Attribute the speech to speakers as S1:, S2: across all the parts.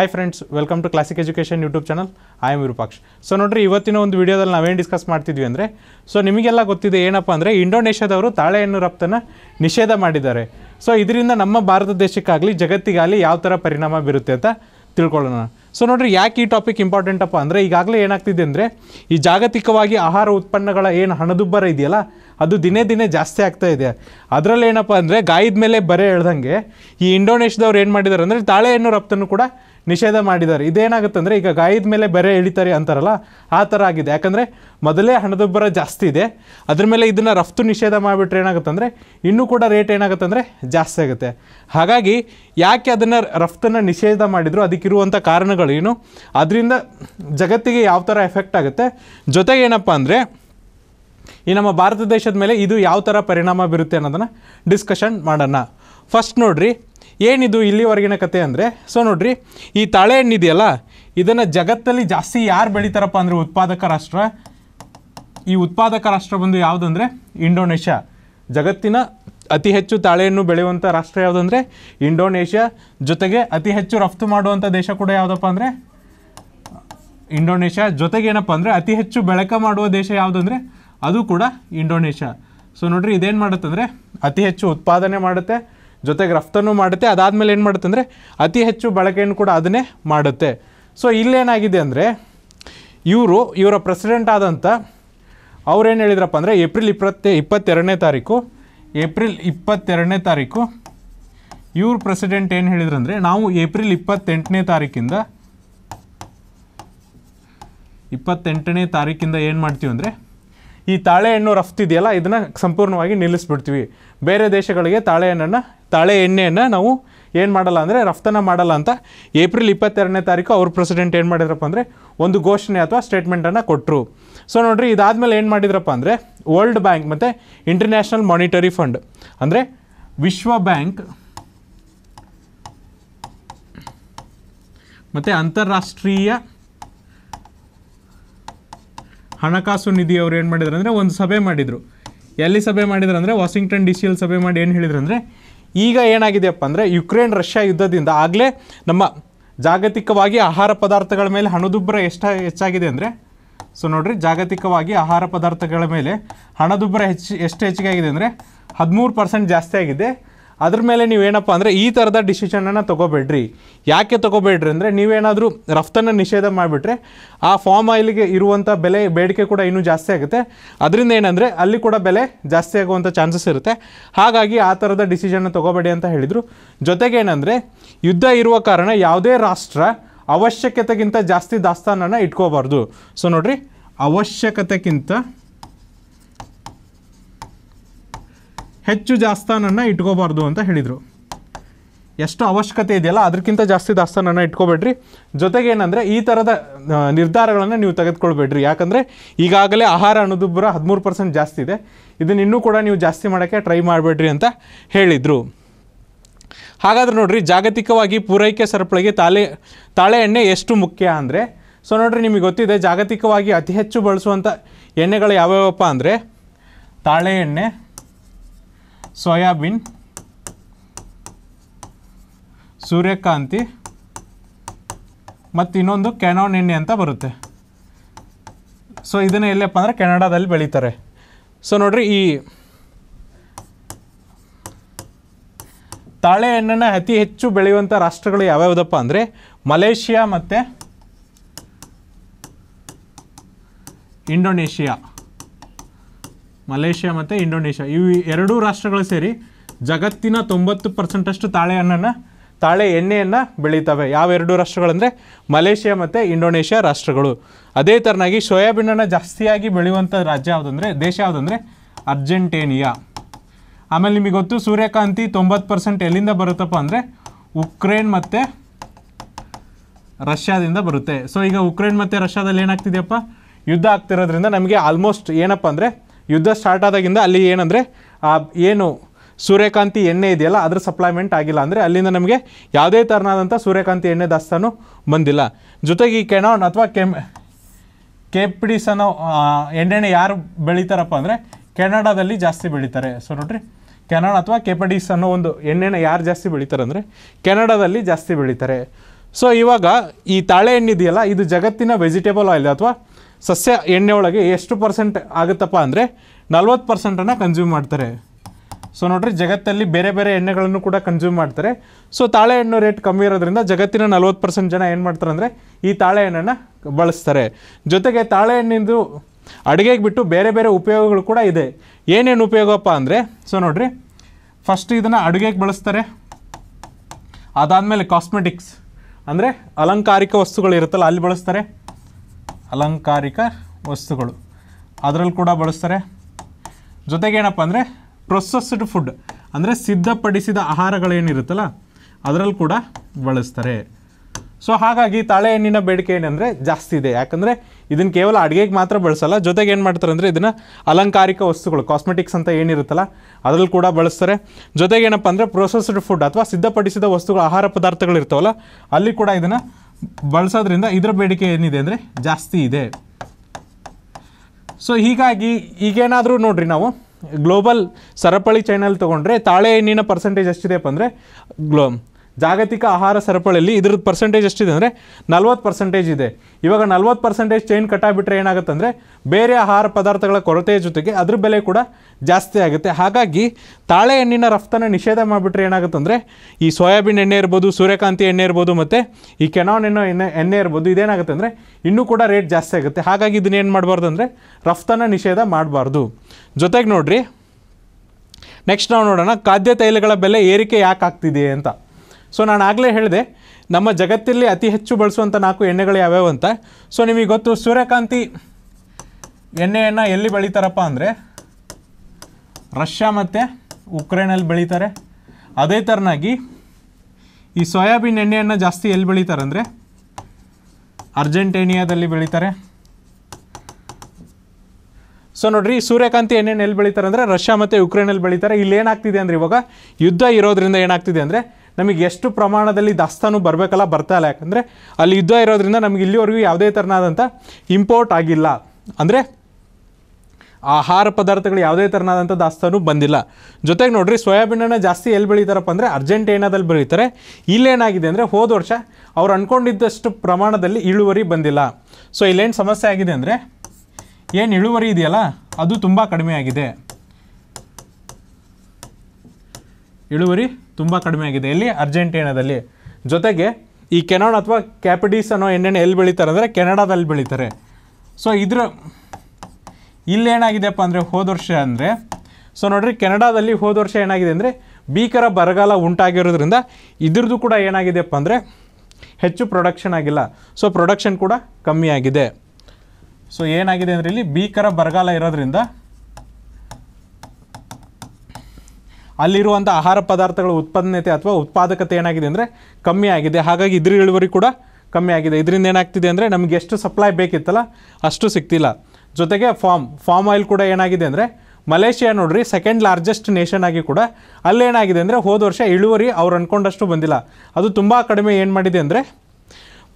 S1: hi friends welcome to classic education YouTube channel I am Virupaksh so ನೋಡ್ರಿ ಇವತ್ತಿನ ಒಂದು ವಿಡಿಯೋದಲ್ಲಿ ನಾವೇನು ಡಿಸ್ಕಸ್ ಮಾಡ್ತಿದ್ವಿ ಅಂದರೆ ಸೊ ನಿಮಗೆಲ್ಲ ಗೊತ್ತಿದೆ ಏನಪ್ಪ ಅಂದರೆ ಇಂಡೋನೇಷ್ಯಾದವರು ತಾಳೆಹಣ್ಣು ರಫ್ತನ್ನು ನಿಷೇಧ ಮಾಡಿದ್ದಾರೆ ಸೊ ಇದರಿಂದ ನಮ್ಮ ಭಾರತ ದೇಶಕ್ಕಾಗಲಿ ಜಗತ್ತಿಗಾಗಲಿ ಯಾವ ಥರ ಪರಿಣಾಮ ಬೀರುತ್ತೆ ಅಂತ ತಿಳ್ಕೊಳ್ಳೋಣ ಸೊ ನೋಡ್ರಿ ಯಾಕೆ ಈ ಟಾಪಿಕ್ ಇಂಪಾರ್ಟೆಂಟಪ್ಪ ಅಂದರೆ ಈಗಾಗಲೇ ಏನಾಗ್ತಿದೆ ಅಂದರೆ ಈ ಜಾಗತಿಕವಾಗಿ ಆಹಾರ ಉತ್ಪನ್ನಗಳ ಏನು ಹಣದುಬ್ಬರ ಇದೆಯಲ್ಲ ಅದು ದಿನೇ ದಿನೇ ಜಾಸ್ತಿ ಆಗ್ತಾ ಇದೆ ಅದರಲ್ಲಿ ಏನಪ್ಪ ಅಂದರೆ ಗಾಯದ ಮೇಲೆ ಬರೆ ಹೇಳ್ದಂಗೆ ಈ ಇಂಡೋನೇಷ್ಯಾದವ್ರು ಏನು ಮಾಡಿದ್ದಾರೆ ಅಂದರೆ ತಾಳೆಹಣ್ಣು ರಫ್ತನ್ನು ಕೂಡ ನಿಷೇಧ ಮಾಡಿದ್ದಾರೆ ಇದೇನಾಗುತ್ತೆ ಅಂದರೆ ಈಗ ಗಾಯದ ಮೇಲೆ ಬರೆ ಎಳಿತಾರೆ ಅಂತಾರಲ್ಲ ಆ ಥರ ಆಗಿದೆ ಯಾಕಂದರೆ ಮೊದಲೇ ಹಣದುಬ್ಬರ ಜಾಸ್ತಿ ಇದೆ ಅದ್ರ ಮೇಲೆ ಇದನ್ನು ರಫ್ತು ನಿಷೇಧ ಮಾಡಿಬಿಟ್ರೆ ಏನಾಗುತ್ತೆ ಅಂದರೆ ಇನ್ನೂ ಕೂಡ ರೇಟ್ ಏನಾಗುತ್ತೆ ಅಂದರೆ ಜಾಸ್ತಿ ಆಗುತ್ತೆ ಹಾಗಾಗಿ ಯಾಕೆ ಅದನ್ನು ರಫ್ತನ್ನು ನಿಷೇಧ ಮಾಡಿದ್ರು ಅದಕ್ಕಿರುವಂಥ ಕಾರಣಗಳೇನು ಅದರಿಂದ ಜಗತ್ತಿಗೆ ಯಾವ ಥರ ಎಫೆಕ್ಟ್ ಆಗುತ್ತೆ ಜೊತೆಗೆ ಏನಪ್ಪ ಅಂದರೆ ಈ ನಮ್ಮ ಭಾರತ ದೇಶದ ಮೇಲೆ ಇದು ಯಾವ ಥರ ಪರಿಣಾಮ ಬೀರುತ್ತೆ ಅನ್ನೋದನ್ನು ಡಿಸ್ಕಷನ್ ಮಾಡೋಣ ಫಸ್ಟ್ ನೋಡ್ರಿ ಏನಿದು ಇಲ್ಲಿವರೆಗಿನ ಕತೆ ಅಂದರೆ ಸೊ ನೋಡ್ರಿ ಈ ತಾಳೆ ಇದೆಯಲ್ಲ ಇದನ್ನು ಜಗತ್ತಲ್ಲಿ ಜಾಸ್ತಿ ಯಾರು ಬೆಳಿತಾರಪ್ಪ ಅಂದರೆ ಉತ್ಪಾದಕ ರಾಷ್ಟ್ರ ಈ ಉತ್ಪಾದಕ ರಾಷ್ಟ್ರ ಬಂದು ಯಾವುದಂದರೆ ಇಂಡೋನೇಷ್ಯಾ ಜಗತ್ತಿನ ಅತಿ ಹೆಚ್ಚು ತಾಳೆಯನ್ನು ಬೆಳೆಯುವಂಥ ರಾಷ್ಟ್ರ ಯಾವುದಂದರೆ ಇಂಡೋನೇಷ್ಯಾ ಜೊತೆಗೆ ಅತಿ ಹೆಚ್ಚು ರಫ್ತು ಮಾಡುವಂಥ ದೇಶ ಕೂಡ ಯಾವುದಪ್ಪ ಅಂದರೆ ಇಂಡೋನೇಷ್ಯಾ ಜೊತೆಗೆ ಏನಪ್ಪ ಅಂದರೆ ಅತಿ ಹೆಚ್ಚು ಬೆಳಕ ಮಾಡುವ ದೇಶ ಯಾವುದಂದರೆ ಅದು ಕೂಡ ಇಂಡೋನೇಷ್ಯಾ ಸೊ ನೋಡ್ರಿ ಇದೇನು ಮಾಡುತ್ತಂದರೆ ಅತಿ ಹೆಚ್ಚು ಉತ್ಪಾದನೆ ಮಾಡುತ್ತೆ ಜೊತೆಗೆ ರಫ್ತನ್ನು ಮಾಡುತ್ತೆ ಅದಾದಮೇಲೆ ಏನು ಮಾಡುತ್ತೆ ಅಂದರೆ ಅತಿ ಹೆಚ್ಚು ಬಳಕೆಯನ್ನು ಕೂಡ ಅದನ್ನೇ ಮಾಡುತ್ತೆ ಸೊ ಇಲ್ಲೇನಾಗಿದೆ ಅಂದರೆ ಇವರು ಇವರ ಪ್ರೆಸಿಡೆಂಟ್ ಆದಂಥ ಅವ್ರೇನು ಹೇಳಿದ್ರಪ್ಪ ಅಂದರೆ ಏಪ್ರಿಲ್ ಇಪ್ಪತ್ತೆ ಇಪ್ಪತ್ತೆರಡನೇ ತಾರೀಕು ಏಪ್ರಿಲ್ ಇಪ್ಪತ್ತೆರಡನೇ ತಾರೀಕು ಇವ್ರ ಪ್ರೆಸಿಡೆಂಟ್ ಏನು ಹೇಳಿದ್ರಂದರೆ ನಾವು ಏಪ್ರಿಲ್ ಇಪ್ಪತ್ತೆಂಟನೇ ತಾರೀಕಿಂದ ಇಪ್ಪತ್ತೆಂಟನೇ ತಾರೀಕಿಂದ ಏನು ಮಾಡ್ತೀವಿ ಅಂದರೆ ಈ ತಾಳೆಹಣ್ಣು ರಫ್ತಿದೆಯಲ್ಲ ಇದನ್ನು ಸಂಪೂರ್ಣವಾಗಿ ನಿಲ್ಲಿಸ್ಬಿಡ್ತೀವಿ ಬೇರೆ ದೇಶಗಳಿಗೆ ತಾಳೆಹಣ್ಣನ್ನು ತಾಳೆ ಎಣ್ಣೆಯನ್ನು ನಾವು ಏನು ಮಾಡಲ್ಲ ಅಂದರೆ ರಫ್ತನ ಮಾಡಲ್ಲ ಅಂತ ಏಪ್ರಿಲ್ ಇಪ್ಪತ್ತೆರಡನೇ ತಾರೀಕು ಅವ್ರ ಪ್ರೆಸಿಡೆಂಟ್ ಏನು ಮಾಡಿದ್ರಪ್ಪ ಅಂದರೆ ಒಂದು ಘೋಷಣೆ ಅಥವಾ ಸ್ಟೇಟ್ಮೆಂಟನ್ನು ಕೊಟ್ಟರು ಸೊ ನೋಡಿರಿ ಇದಾದಮೇಲೆ ಏನು ಮಾಡಿದ್ರಪ್ಪ ಅಂದರೆ ವರ್ಲ್ಡ್ ಬ್ಯಾಂಕ್ ಮತ್ತು ಇಂಟರ್ನ್ಯಾಷನಲ್ ಮಾನಿಟರಿ ಫಂಡ್ ಅಂದರೆ ವಿಶ್ವ ಬ್ಯಾಂಕ್ ಮತ್ತು ಅಂತಾರಾಷ್ಟ್ರೀಯ ಹಣಕಾಸು ನಿಧಿ ಅವರು ಏನು ಮಾಡಿದ್ರು ಅಂದರೆ ಒಂದು ಸಭೆ ಮಾಡಿದರು ಎಲ್ಲಿ ಸಭೆ ಮಾಡಿದ್ರು ಅಂದರೆ ವಾಷಿಂಗ್ಟನ್ ಡಿ ಸಿಯಲ್ಲಿ ಸಭೆ ಮಾಡಿ ಏನು ಹೇಳಿದ್ರು ಅಂದರೆ ಈಗ ಏನಾಗಿದೆಯಪ್ಪ ಅಂದರೆ ಯುಕ್ರೇನ್ ರಷ್ಯಾ ಯುದ್ಧದಿಂದ ಆಗಲೇ ನಮ್ಮ ಜಾಗತಿಕವಾಗಿ ಆಹಾರ ಪದಾರ್ಥಗಳ ಮೇಲೆ ಹಣದುಬ್ಬರ ಎಷ್ಟು ಹೆಚ್ಚಾಗಿದೆ ಅಂದರೆ ಸೊ ನೋಡಿರಿ ಜಾಗತಿಕವಾಗಿ ಆಹಾರ ಪದಾರ್ಥಗಳ ಮೇಲೆ ಹಣದುಬ್ಬರ ಹೆಚ್ಚು ಎಷ್ಟು ಹೆಚ್ಚಿಗೆ ಆಗಿದೆ ಅಂದರೆ ಹದಿಮೂರು ಪರ್ಸೆಂಟ್ ಜಾಸ್ತಿ ಆಗಿದೆ ಅದ್ರ ಮೇಲೆ ನೀವೇನಪ್ಪ ಅಂದರೆ ಈ ಥರದ ಡಿಸಿಷನನ್ನು ತೊಗೋಬೇಡ್ರಿ ಯಾಕೆ ತೊಗೋಬೇಡ್ರಿ ಅಂದರೆ ನೀವೇನಾದರೂ ರಫ್ತನ್ನು ನಿಷೇಧ ಮಾಡಿಬಿಟ್ರೆ ಆ ಫಾರ್ಮ್ ಆಯಿಲ್ಗೆ ಇರುವಂಥ ಬೆಲೆ ಬೇಡಿಕೆ ಕೂಡ ಇನ್ನೂ ಜಾಸ್ತಿ ಆಗುತ್ತೆ ಅದರಿಂದ ಏನಂದರೆ ಅಲ್ಲಿ ಕೂಡ ಬೆಲೆ ಜಾಸ್ತಿ ಆಗುವಂಥ ಚಾನ್ಸಸ್ ಇರುತ್ತೆ ಹಾಗಾಗಿ ಆ ಥರದ ಡಿಸಿಷನ್ನ ತೊಗೋಬೇಡಿ ಅಂತ ಹೇಳಿದರು ಜೊತೆಗೇನೆಂದರೆ ಯುದ್ಧ ಇರುವ ಕಾರಣ ಯಾವುದೇ ರಾಷ್ಟ್ರ ಅವಶ್ಯಕತೆಗಿಂತ ಜಾಸ್ತಿ ದಾಸ್ತಾನನ್ನು ಇಟ್ಕೋಬಾರ್ದು ಸೊ ನೋಡಿರಿ ಅವಶ್ಯಕತೆಗಿಂತ ಹೆಚ್ಚು ದಾಸ್ತಾನನ್ನು ಇಟ್ಕೋಬಾರ್ದು ಅಂತ ಹೇಳಿದರು ಎಷ್ಟು ಅವಶ್ಯಕತೆ ಇದೆಯಲ್ಲ ಅದಕ್ಕಿಂತ ಜಾಸ್ತಿ ದಾಸ್ತಾನನ್ನು ಇಟ್ಕೋಬೇಡ್ರಿ ಜೊತೆಗೆ ಏನಂದರೆ ಈ ಥರದ ನಿರ್ಧಾರಗಳನ್ನು ನೀವು ತೆಗೆದುಕೊಳ್ಬೇಡ್ರಿ ಯಾಕಂದರೆ ಈಗಾಗಲೇ ಆಹಾರ ಅಣುದುಬ್ಬರ ಹದಿಮೂರು ಪರ್ಸೆಂಟ್ ಜಾಸ್ತಿ ಇದೆ ಇದನ್ನು ಇನ್ನೂ ಕೂಡ ನೀವು ಜಾಸ್ತಿ ಮಾಡೋಕ್ಕೆ ಟ್ರೈ ಮಾಡಬೇಡ್ರಿ ಅಂತ ಹೇಳಿದರು ಹಾಗಾದ್ರೆ ನೋಡಿರಿ ಜಾಗತಿಕವಾಗಿ ಪೂರೈಕೆ ಸರಪಳಿಗೆ ತಾಳೆ ತಾಳೆ ಎಣ್ಣೆ ಎಷ್ಟು ಮುಖ್ಯ ಅಂದರೆ ಸೊ ನೋಡಿರಿ ನಿಮಗೆ ಗೊತ್ತಿದೆ ಜಾಗತಿಕವಾಗಿ ಅತಿ ಹೆಚ್ಚು ಬಳಸುವಂಥ ಎಣ್ಣೆಗಳು ಯಾವ್ಯಾವಪ್ಪ ಅಂದರೆ ತಾಳೆ ಎಣ್ಣೆ ಸೋಯಾಬೀನ್ ಸೂರ್ಯಕಾಂತಿ ಮತ್ತು ಇನ್ನೊಂದು ಕ್ಯಾನೋನ್ ಎಣ್ಣೆ ಅಂತ ಬರುತ್ತೆ ಸೊ ಇದನ್ನು ಎಲ್ಲಪ್ಪ ಅಂದರೆ ಕೆನಡಾದಲ್ಲಿ ಬೆಳೀತಾರೆ ಸೊ ನೋಡಿರಿ ಈ ತಾಳೆ ಎಣ್ಣೆನ ಅತಿ ಹೆಚ್ಚು ಬೆಳೆಯುವಂಥ ರಾಷ್ಟ್ರಗಳು ಯಾವ್ಯಾವುದಪ್ಪ ಅಂದರೆ ಮಲೇಷಿಯಾ ಮತ್ತು ಇಂಡೋನೇಷಿಯಾ ಮಲೇಷ್ಯಾ ಮತ್ತು ಇಂಡೋನೇಷ್ಯಾ ಇವು ಎರಡೂ ರಾಷ್ಟ್ರಗಳು ಸೇರಿ ಜಗತ್ತಿನ ತೊಂಬತ್ತು ಪರ್ಸೆಂಟಷ್ಟು ತಾಳೆ ತಾಳೆ ಎಣ್ಣೆಯನ್ನು ಬೆಳೀತವೆ ಯಾವ ಎರಡು ರಾಷ್ಟ್ರಗಳಂದರೆ ಮಲೇಷ್ಯಾ ಮತ್ತು ಇಂಡೋನೇಷ್ಯಾ ರಾಷ್ಟ್ರಗಳು ಅದೇ ಥರನಾಗಿ ಸೋಯಾಬೀನನ್ನು ಜಾಸ್ತಿಯಾಗಿ ಬೆಳೆಯುವಂಥ ರಾಜ್ಯ ಯಾವುದಂದರೆ ದೇಶ ಯಾವುದಂದರೆ ಅರ್ಜೆಂಟೇನಿಯಾ ಆಮೇಲೆ ನಿಮಗೆ ಗೊತ್ತು ಸೂರ್ಯಕಾಂತಿ ತೊಂಬತ್ತು ಪರ್ಸೆಂಟ್ ಎಲ್ಲಿಂದ ಬರುತ್ತಪ್ಪ ಅಂದರೆ ಉಕ್ರೇನ್ ಮತ್ತು ರಷ್ಯಾದಿಂದ ಬರುತ್ತೆ ಸೊ ಈಗ ಉಕ್ರೇನ್ ಮತ್ತು ರಷ್ಯಾದಲ್ಲಿ ಏನಾಗ್ತಿದೆಯಪ್ಪ ಯುದ್ಧ ಆಗ್ತಿರೋದ್ರಿಂದ ನಮಗೆ ಆಲ್ಮೋಸ್ಟ್ ಏನಪ್ಪ ಅಂದರೆ ಯುದ್ಧ ಸ್ಟಾರ್ಟ್ ಆದಾಗಿಂದ ಅಲ್ಲಿ ಏನಂದರೆ ಆ ಏನು ಸೂರ್ಯಕಾಂತಿ ಎಣ್ಣೆ ಇದೆಯಲ್ಲ ಅದ್ರ ಸಪ್ಲೈಮೆಂಟ್ ಆಗಿಲ್ಲ ಅಂದರೆ ಅಲ್ಲಿಂದ ನಮಗೆ ಯಾವುದೇ ಥರನಾದಂಥ ಸೂರ್ಯಕಾಂತಿ ಎಣ್ಣೆ ದಾಸ್ತಾನು ಬಂದಿಲ್ಲ ಜೊತೆಗೆ ಈ ಕೆನಾನ್ ಅಥವಾ ಕೆಮ್ ಅನ್ನೋ ಎಣ್ಣೆಣ್ಣೆ ಯಾರು ಬೆಳೀತಾರಪ್ಪ ಅಂದರೆ ಕೆನಡಾದಲ್ಲಿ ಜಾಸ್ತಿ ಬೆಳೀತಾರೆ ಸೊ ನೋಡಿರಿ ಕೆನಾನ್ ಅಥವಾ ಕೆಪಡಿಸ್ ಅನ್ನೋ ಒಂದು ಎಣ್ಣೆನ ಯಾರು ಜಾಸ್ತಿ ಬೆಳೀತಾರೆ ಅಂದರೆ ಕೆನಡಾದಲ್ಲಿ ಜಾಸ್ತಿ ಬೆಳೀತಾರೆ ಸೊ ಇವಾಗ ಈ ತಾಳೆ ಎಣ್ಣೆ ಇದೆಯಲ್ಲ ಇದು ಜಗತ್ತಿನ ವೆಜಿಟೇಬಲ್ ಆಯಿಲ್ ಅಥವಾ ಸಸ್ಯ ಎಣ್ಣೆ ಒಳಗೆ ಎಷ್ಟು ಪರ್ಸೆಂಟ್ ಆಗುತ್ತಪ್ಪ ಅಂದರೆ ನಲ್ವತ್ತು ಪರ್ಸೆಂಟನ್ನು ಕನ್ಸ್ಯೂಮ್ ಮಾಡ್ತಾರೆ ಸೊ ನೋಡ್ರಿ ಜಗತ್ತಲ್ಲಿ ಬೇರೆ ಬೇರೆ ಎಣ್ಣೆಗಳನ್ನು ಕೂಡ ಕನ್ಸ್ಯೂಮ್ ಮಾಡ್ತಾರೆ ಸೊ ತಾಳೆ ರೇಟ್ ಕಮ್ಮಿ ಇರೋದ್ರಿಂದ ಜಗತ್ತಿನ ನಲ್ವತ್ತು ಪರ್ಸೆಂಟ್ ಜನ ಏನು ಮಾಡ್ತಾರೆ ಅಂದರೆ ಈ ತಾಳೆ ಬಳಸ್ತಾರೆ ಜೊತೆಗೆ ತಾಳೆ ಅಡುಗೆಗೆ ಬಿಟ್ಟು ಬೇರೆ ಬೇರೆ ಉಪಯೋಗಗಳು ಕೂಡ ಇದೆ ಏನೇನು ಉಪಯೋಗಪ್ಪ ಅಂದರೆ ಸೊ ನೋಡ್ರಿ ಫಸ್ಟ್ ಇದನ್ನು ಅಡುಗೆಗೆ ಬಳಸ್ತಾರೆ ಅದಾದಮೇಲೆ ಕಾಸ್ಮೆಟಿಕ್ಸ್ ಅಂದರೆ ಅಲಂಕಾರಿಕ ವಸ್ತುಗಳು ಇರುತ್ತಲ್ಲ ಅಲ್ಲಿ ಬಳಸ್ತಾರೆ ಅಲಂಕಾರಿಕ ವಸ್ತುಗಳು ಅದರಲ್ಲಿ ಕೂಡ ಬಳಸ್ತಾರೆ ಜೊತೆಗೇನಪ್ಪ ಅಂದರೆ ಪ್ರೊಸೆಸ್ಡ್ ಫುಡ್ ಅಂದರೆ ಸಿದ್ಧಪಡಿಸಿದ ಆಹಾರಗಳೇನಿರುತ್ತಲ್ಲ ಅದರಲ್ಲಿ ಕೂಡ ಬಳಸ್ತಾರೆ ಸೊ ಹಾಗಾಗಿ ತಾಳೆ ಎಣ್ಣಿನ ಬೇಡಿಕೆ ಏನಂದರೆ ಜಾಸ್ತಿ ಇದೆ ಯಾಕಂದರೆ ಇದನ್ನು ಕೇವಲ ಅಡುಗೆಗೆ ಮಾತ್ರ ಬಳಸಲ್ಲ ಜೊತೆಗೆ ಏನು ಮಾಡ್ತಾರೆ ಅಂದರೆ ಇದನ್ನು ಅಲಂಕಾರಿಕ ವಸ್ತುಗಳು ಕಾಸ್ಮೆಟಿಕ್ಸ್ ಅಂತ ಏನಿರುತ್ತಲ್ಲ ಅದರಲ್ಲಿ ಕೂಡ ಬಳಸ್ತಾರೆ ಜೊತೆಗೆ ಏನಪ್ಪ ಅಂದರೆ ಪ್ರೊಸೆಸ್ಡ್ ಫುಡ್ ಅಥವಾ ಸಿದ್ಧಪಡಿಸಿದ ವಸ್ತುಗಳು ಆಹಾರ ಪದಾರ್ಥಗಳಿರ್ತಾವಲ್ಲ ಅಲ್ಲಿ ಕೂಡ ಇದನ್ನು ಬಳಸೋದ್ರಿಂದ ಇದರ ಬೇಡಿಕೆ ಏನಿದೆ ಅಂದರೆ ಜಾಸ್ತಿ ಇದೆ ಸೊ ಹೀಗಾಗಿ ಈಗೇನಾದರೂ ನೋಡ್ರಿ ನಾವು ಗ್ಲೋಬಲ್ ಸರಪಳಿ ಚೈನಲ್ಲಿ ತೊಗೊಂಡ್ರೆ ತಾಳೆ ಎಣ್ಣಿನ ಪರ್ಸೆಂಟೇಜ್ ಎಷ್ಟಿದೆಯಪ್ಪ ಅಂದರೆ ಗ್ಲೋ ಜಾಗತಿಕ ಆಹಾರ ಸರಪಳಿಯಲ್ಲಿ ಇದ್ರ ಪರ್ಸೆಂಟೇಜ್ ಎಷ್ಟಿದೆ ಅಂದರೆ ನಲ್ವತ್ತು ಪರ್ಸೆಂಟೇಜ್ ಇದೆ ಇವಾಗ ನಲ್ವತ್ತು ಪರ್ಸೆಂಟೇಜ್ ಚೈನ್ ಕಟ್ಟಾಬಿಟ್ರೆ ಏನಾಗುತ್ತೆ ಅಂದರೆ ಬೇರೆ ಆಹಾರ ಪದಾರ್ಥಗಳ ಕೊರತೆಯ ಜೊತೆಗೆ ಅದ್ರ ಬೆಲೆ ಕೂಡ ಜಾಸ್ತಿ ಆಗುತ್ತೆ ಹಾಗಾಗಿ ತಾಳೆ ಎಣ್ಣಿನ ರಫ್ತನ್ನು ನಿಷೇಧ ಮಾಡಿಬಿಟ್ರೆ ಏನಾಗುತ್ತೆ ಅಂದರೆ ಈ ಸೋಯಾಬೀನ್ ಎಣ್ಣೆ ಇರ್ಬೋದು ಸೂರ್ಯಕಾಂತಿ ಎಣ್ಣೆ ಇರ್ಬೋದು ಮತ್ತು ಈ ಕೆನಾನ್ ಎಣ್ಣೆ ಎಣ್ಣೆ ಎಣ್ಣೆ ಇರ್ಬೋದು ಇದೇನಾಗುತ್ತೆ ಅಂದರೆ ಇನ್ನೂ ಕೂಡ ರೇಟ್ ಜಾಸ್ತಿ ಆಗುತ್ತೆ ಹಾಗಾಗಿ ಇದನ್ನೇನು ಮಾಡಬಾರ್ದು ಅಂದರೆ ರಫ್ತನ ನಿಷೇಧ ಮಾಡಬಾರ್ದು ಜೊತೆಗೆ ನೋಡಿರಿ ನೆಕ್ಸ್ಟ್ ನಾವು ನೋಡೋಣ ಖಾದ್ಯ ತೈಲಗಳ ಬೆಲೆ ಏರಿಕೆ ಯಾಕೆ ಆಗ್ತಿದೆ ಅಂತ ಸೊ ನಾನು ಆಗಲೇ ಹೇಳಿದೆ ನಮ್ಮ ಜಗತ್ತಲ್ಲಿ ಅತಿ ಹೆಚ್ಚು ಬಳಸುವಂಥ ನಾಲ್ಕು ಎಣ್ಣೆಗಳು ಯಾವ್ಯಾವು ಅಂತ ಸೊ ನಿಮಗೆ ಗೊತ್ತು ಸೂರ್ಯಕಾಂತಿ ಎಣ್ಣೆಯನ್ನು ಎಲ್ಲಿ ಬೆಳೀತಾರಪ್ಪ ಅಂದರೆ ರಷ್ಯಾ ಮತ್ತು ಉಕ್ರೇನಲ್ಲಿ ಬೆಳೀತಾರೆ ಅದೇ ಥರನಾಗಿ ಈ ಸೋಯಾಬೀನ್ ಎಣ್ಣೆಯನ್ನು ಜಾಸ್ತಿ ಎಲ್ಲಿ ಬೆಳೀತಾರೆ ಅಂದರೆ ಅರ್ಜೆಂಟೇನಿಯಾದಲ್ಲಿ ಬೆಳೀತಾರೆ ಸೊ ನೋಡಿರಿ ಸೂರ್ಯಕಾಂತಿ ಎಣ್ಣೆಯನ್ನು ಎಲ್ಲಿ ಬೆಳೀತಾರೆ ಅಂದರೆ ರಷ್ಯಾ ಮತ್ತು ಯುಕ್ರೇನಲ್ಲಿ ಬೆಳೀತಾರೆ ಇಲ್ಲಿ ಏನಾಗ್ತಿದೆ ಅಂದರೆ ಇವಾಗ ಯುದ್ಧ ಇರೋದ್ರಿಂದ ಏನಾಗ್ತಿದೆ ಅಂದರೆ ನಮಗೆ ಎಷ್ಟು ಪ್ರಮಾಣದಲ್ಲಿ ದಾಸ್ತಾನು ಬರಬೇಕಲ್ಲ ಬರ್ತಾ ಇಲ್ಲ ಯಾಕಂದರೆ ಅಲ್ಲಿ ಯುದ್ಧ ಇರೋದ್ರಿಂದ ನಮಗೆ ಇಲ್ಲಿವರೆಗೂ ಯಾವುದೇ ಥರನಾದಂಥ ಇಂಪೋರ್ಟ್ ಆಗಿಲ್ಲ ಅಂದರೆ ಆಹಾರ ಪದಾರ್ಥಗಳು ಯಾವುದೇ ಥರನಾದಂಥ ದಾಸ್ತಾನು ಬಂದಿಲ್ಲ ಜೊತೆಗೆ ನೋಡಿರಿ ಸೋಯಾಬೀನನ್ನು ಜಾಸ್ತಿ ಎಲ್ಲಿ ಬೆಳೀತಾರಪ್ಪ ಅಂದರೆ ಅರ್ಜೆಂಟೀನಾದಲ್ಲಿ ಬೆಳೀತಾರೆ ಇಲ್ಲೇನಾಗಿದೆ ಅಂದರೆ ಹೋದ ವರ್ಷ ಅವ್ರು ಅಂದ್ಕೊಂಡಿದ್ದಷ್ಟು ಪ್ರಮಾಣದಲ್ಲಿ ಇಳುವರಿ ಬಂದಿಲ್ಲ ಸೊ ಇಲ್ಲೇನು ಸಮಸ್ಯೆ ಆಗಿದೆ ಅಂದರೆ ಏನು ಇಳುವರಿ ಇದೆಯಲ್ಲ ಅದು ತುಂಬ ಕಡಿಮೆ ಆಗಿದೆ ಇಳುವರಿ ತುಂಬ ಕಡಿಮೆ ಆಗಿದೆ ಎಲ್ಲಿ ಅರ್ಜೆಂಟೀನಾದಲ್ಲಿ ಜೊತೆಗೆ ಈ ಕೆನಾನ್ ಅಥವಾ ಕ್ಯಾಪಿಡೀಸ್ ಅನ್ನೋ ಎಣ್ಣೆಣ್ಣೆ ಎಲ್ಲಿ ಬೆಳೀತಾರೆ ಅಂದರೆ ಕೆನಡಾದಲ್ಲಿ ಬೆಳೀತಾರೆ ಸೊ ಇದ್ರ ಇಲ್ಲೇನಾಗಿದೆಪ್ಪ ಅಂದರೆ ಹೋದ ವರ್ಷ ಅಂದರೆ ಸೊ ನೋಡಿರಿ ಕೆನಡಾದಲ್ಲಿ ಹೋದ ವರ್ಷ ಏನಾಗಿದೆ ಅಂದರೆ ಭೀಕರ ಬರಗಾಲ ಉಂಟಾಗಿರೋದ್ರಿಂದ ಇದ್ರದ್ದು ಕೂಡ ಏನಾಗಿದೆಪ್ಪ ಅಂದರೆ ಹೆಚ್ಚು ಪ್ರೊಡಕ್ಷನ್ ಆಗಿಲ್ಲ ಸೊ ಪ್ರೊಡಕ್ಷನ್ ಕೂಡ ಕಮ್ಮಿ ಆಗಿದೆ ಸೊ ಏನಾಗಿದೆ ಅಂದರೆ ಇಲ್ಲಿ ಭೀಕರ ಬರಗಾಲ ಇರೋದ್ರಿಂದ ಅಲ್ಲಿರುವಂಥ ಆಹಾರ ಪದಾರ್ಥಗಳ ಉತ್ಪಾದನೆತೆ ಅಥವಾ ಉತ್ಪಾದಕತೆ ಏನಾಗಿದೆ ಅಂದರೆ ಕಮ್ಮಿ ಆಗಿದೆ ಹಾಗಾಗಿ ಇದ್ರ ಇಳುವರಿ ಕೂಡ ಕಮ್ಮಿ ಆಗಿದೆ ಇದರಿಂದ ಏನಾಗ್ತಿದೆ ಅಂದರೆ ನಮಗೆ ಎಷ್ಟು ಸಪ್ಲೈ ಬೇಕಿತ್ತಲ್ಲ ಅಷ್ಟು ಸಿಗ್ತಿಲ್ಲ ಜೊತೆಗೆ ಫಾರ್ಮ್ ಫಾರ್ಮ್ ಆಯಿಲ್ ಕೂಡ ಏನಾಗಿದೆ ಅಂದರೆ ಮಲೇಷಿಯಾ ನೋಡ್ರಿ ಸೆಕೆಂಡ್ ಲಾರ್ಜೆಸ್ಟ್ ನೇಷನ್ ಆಗಿ ಕೂಡ ಅಲ್ಲೇನಾಗಿದೆ ಅಂದರೆ ಹೋದ ವರ್ಷ ಇಳುವರಿ ಅವ್ರು ಅಂದ್ಕೊಂಡಷ್ಟು ಬಂದಿಲ್ಲ ಅದು ತುಂಬ ಕಡಿಮೆ ಏನು ಮಾಡಿದೆ ಅಂದರೆ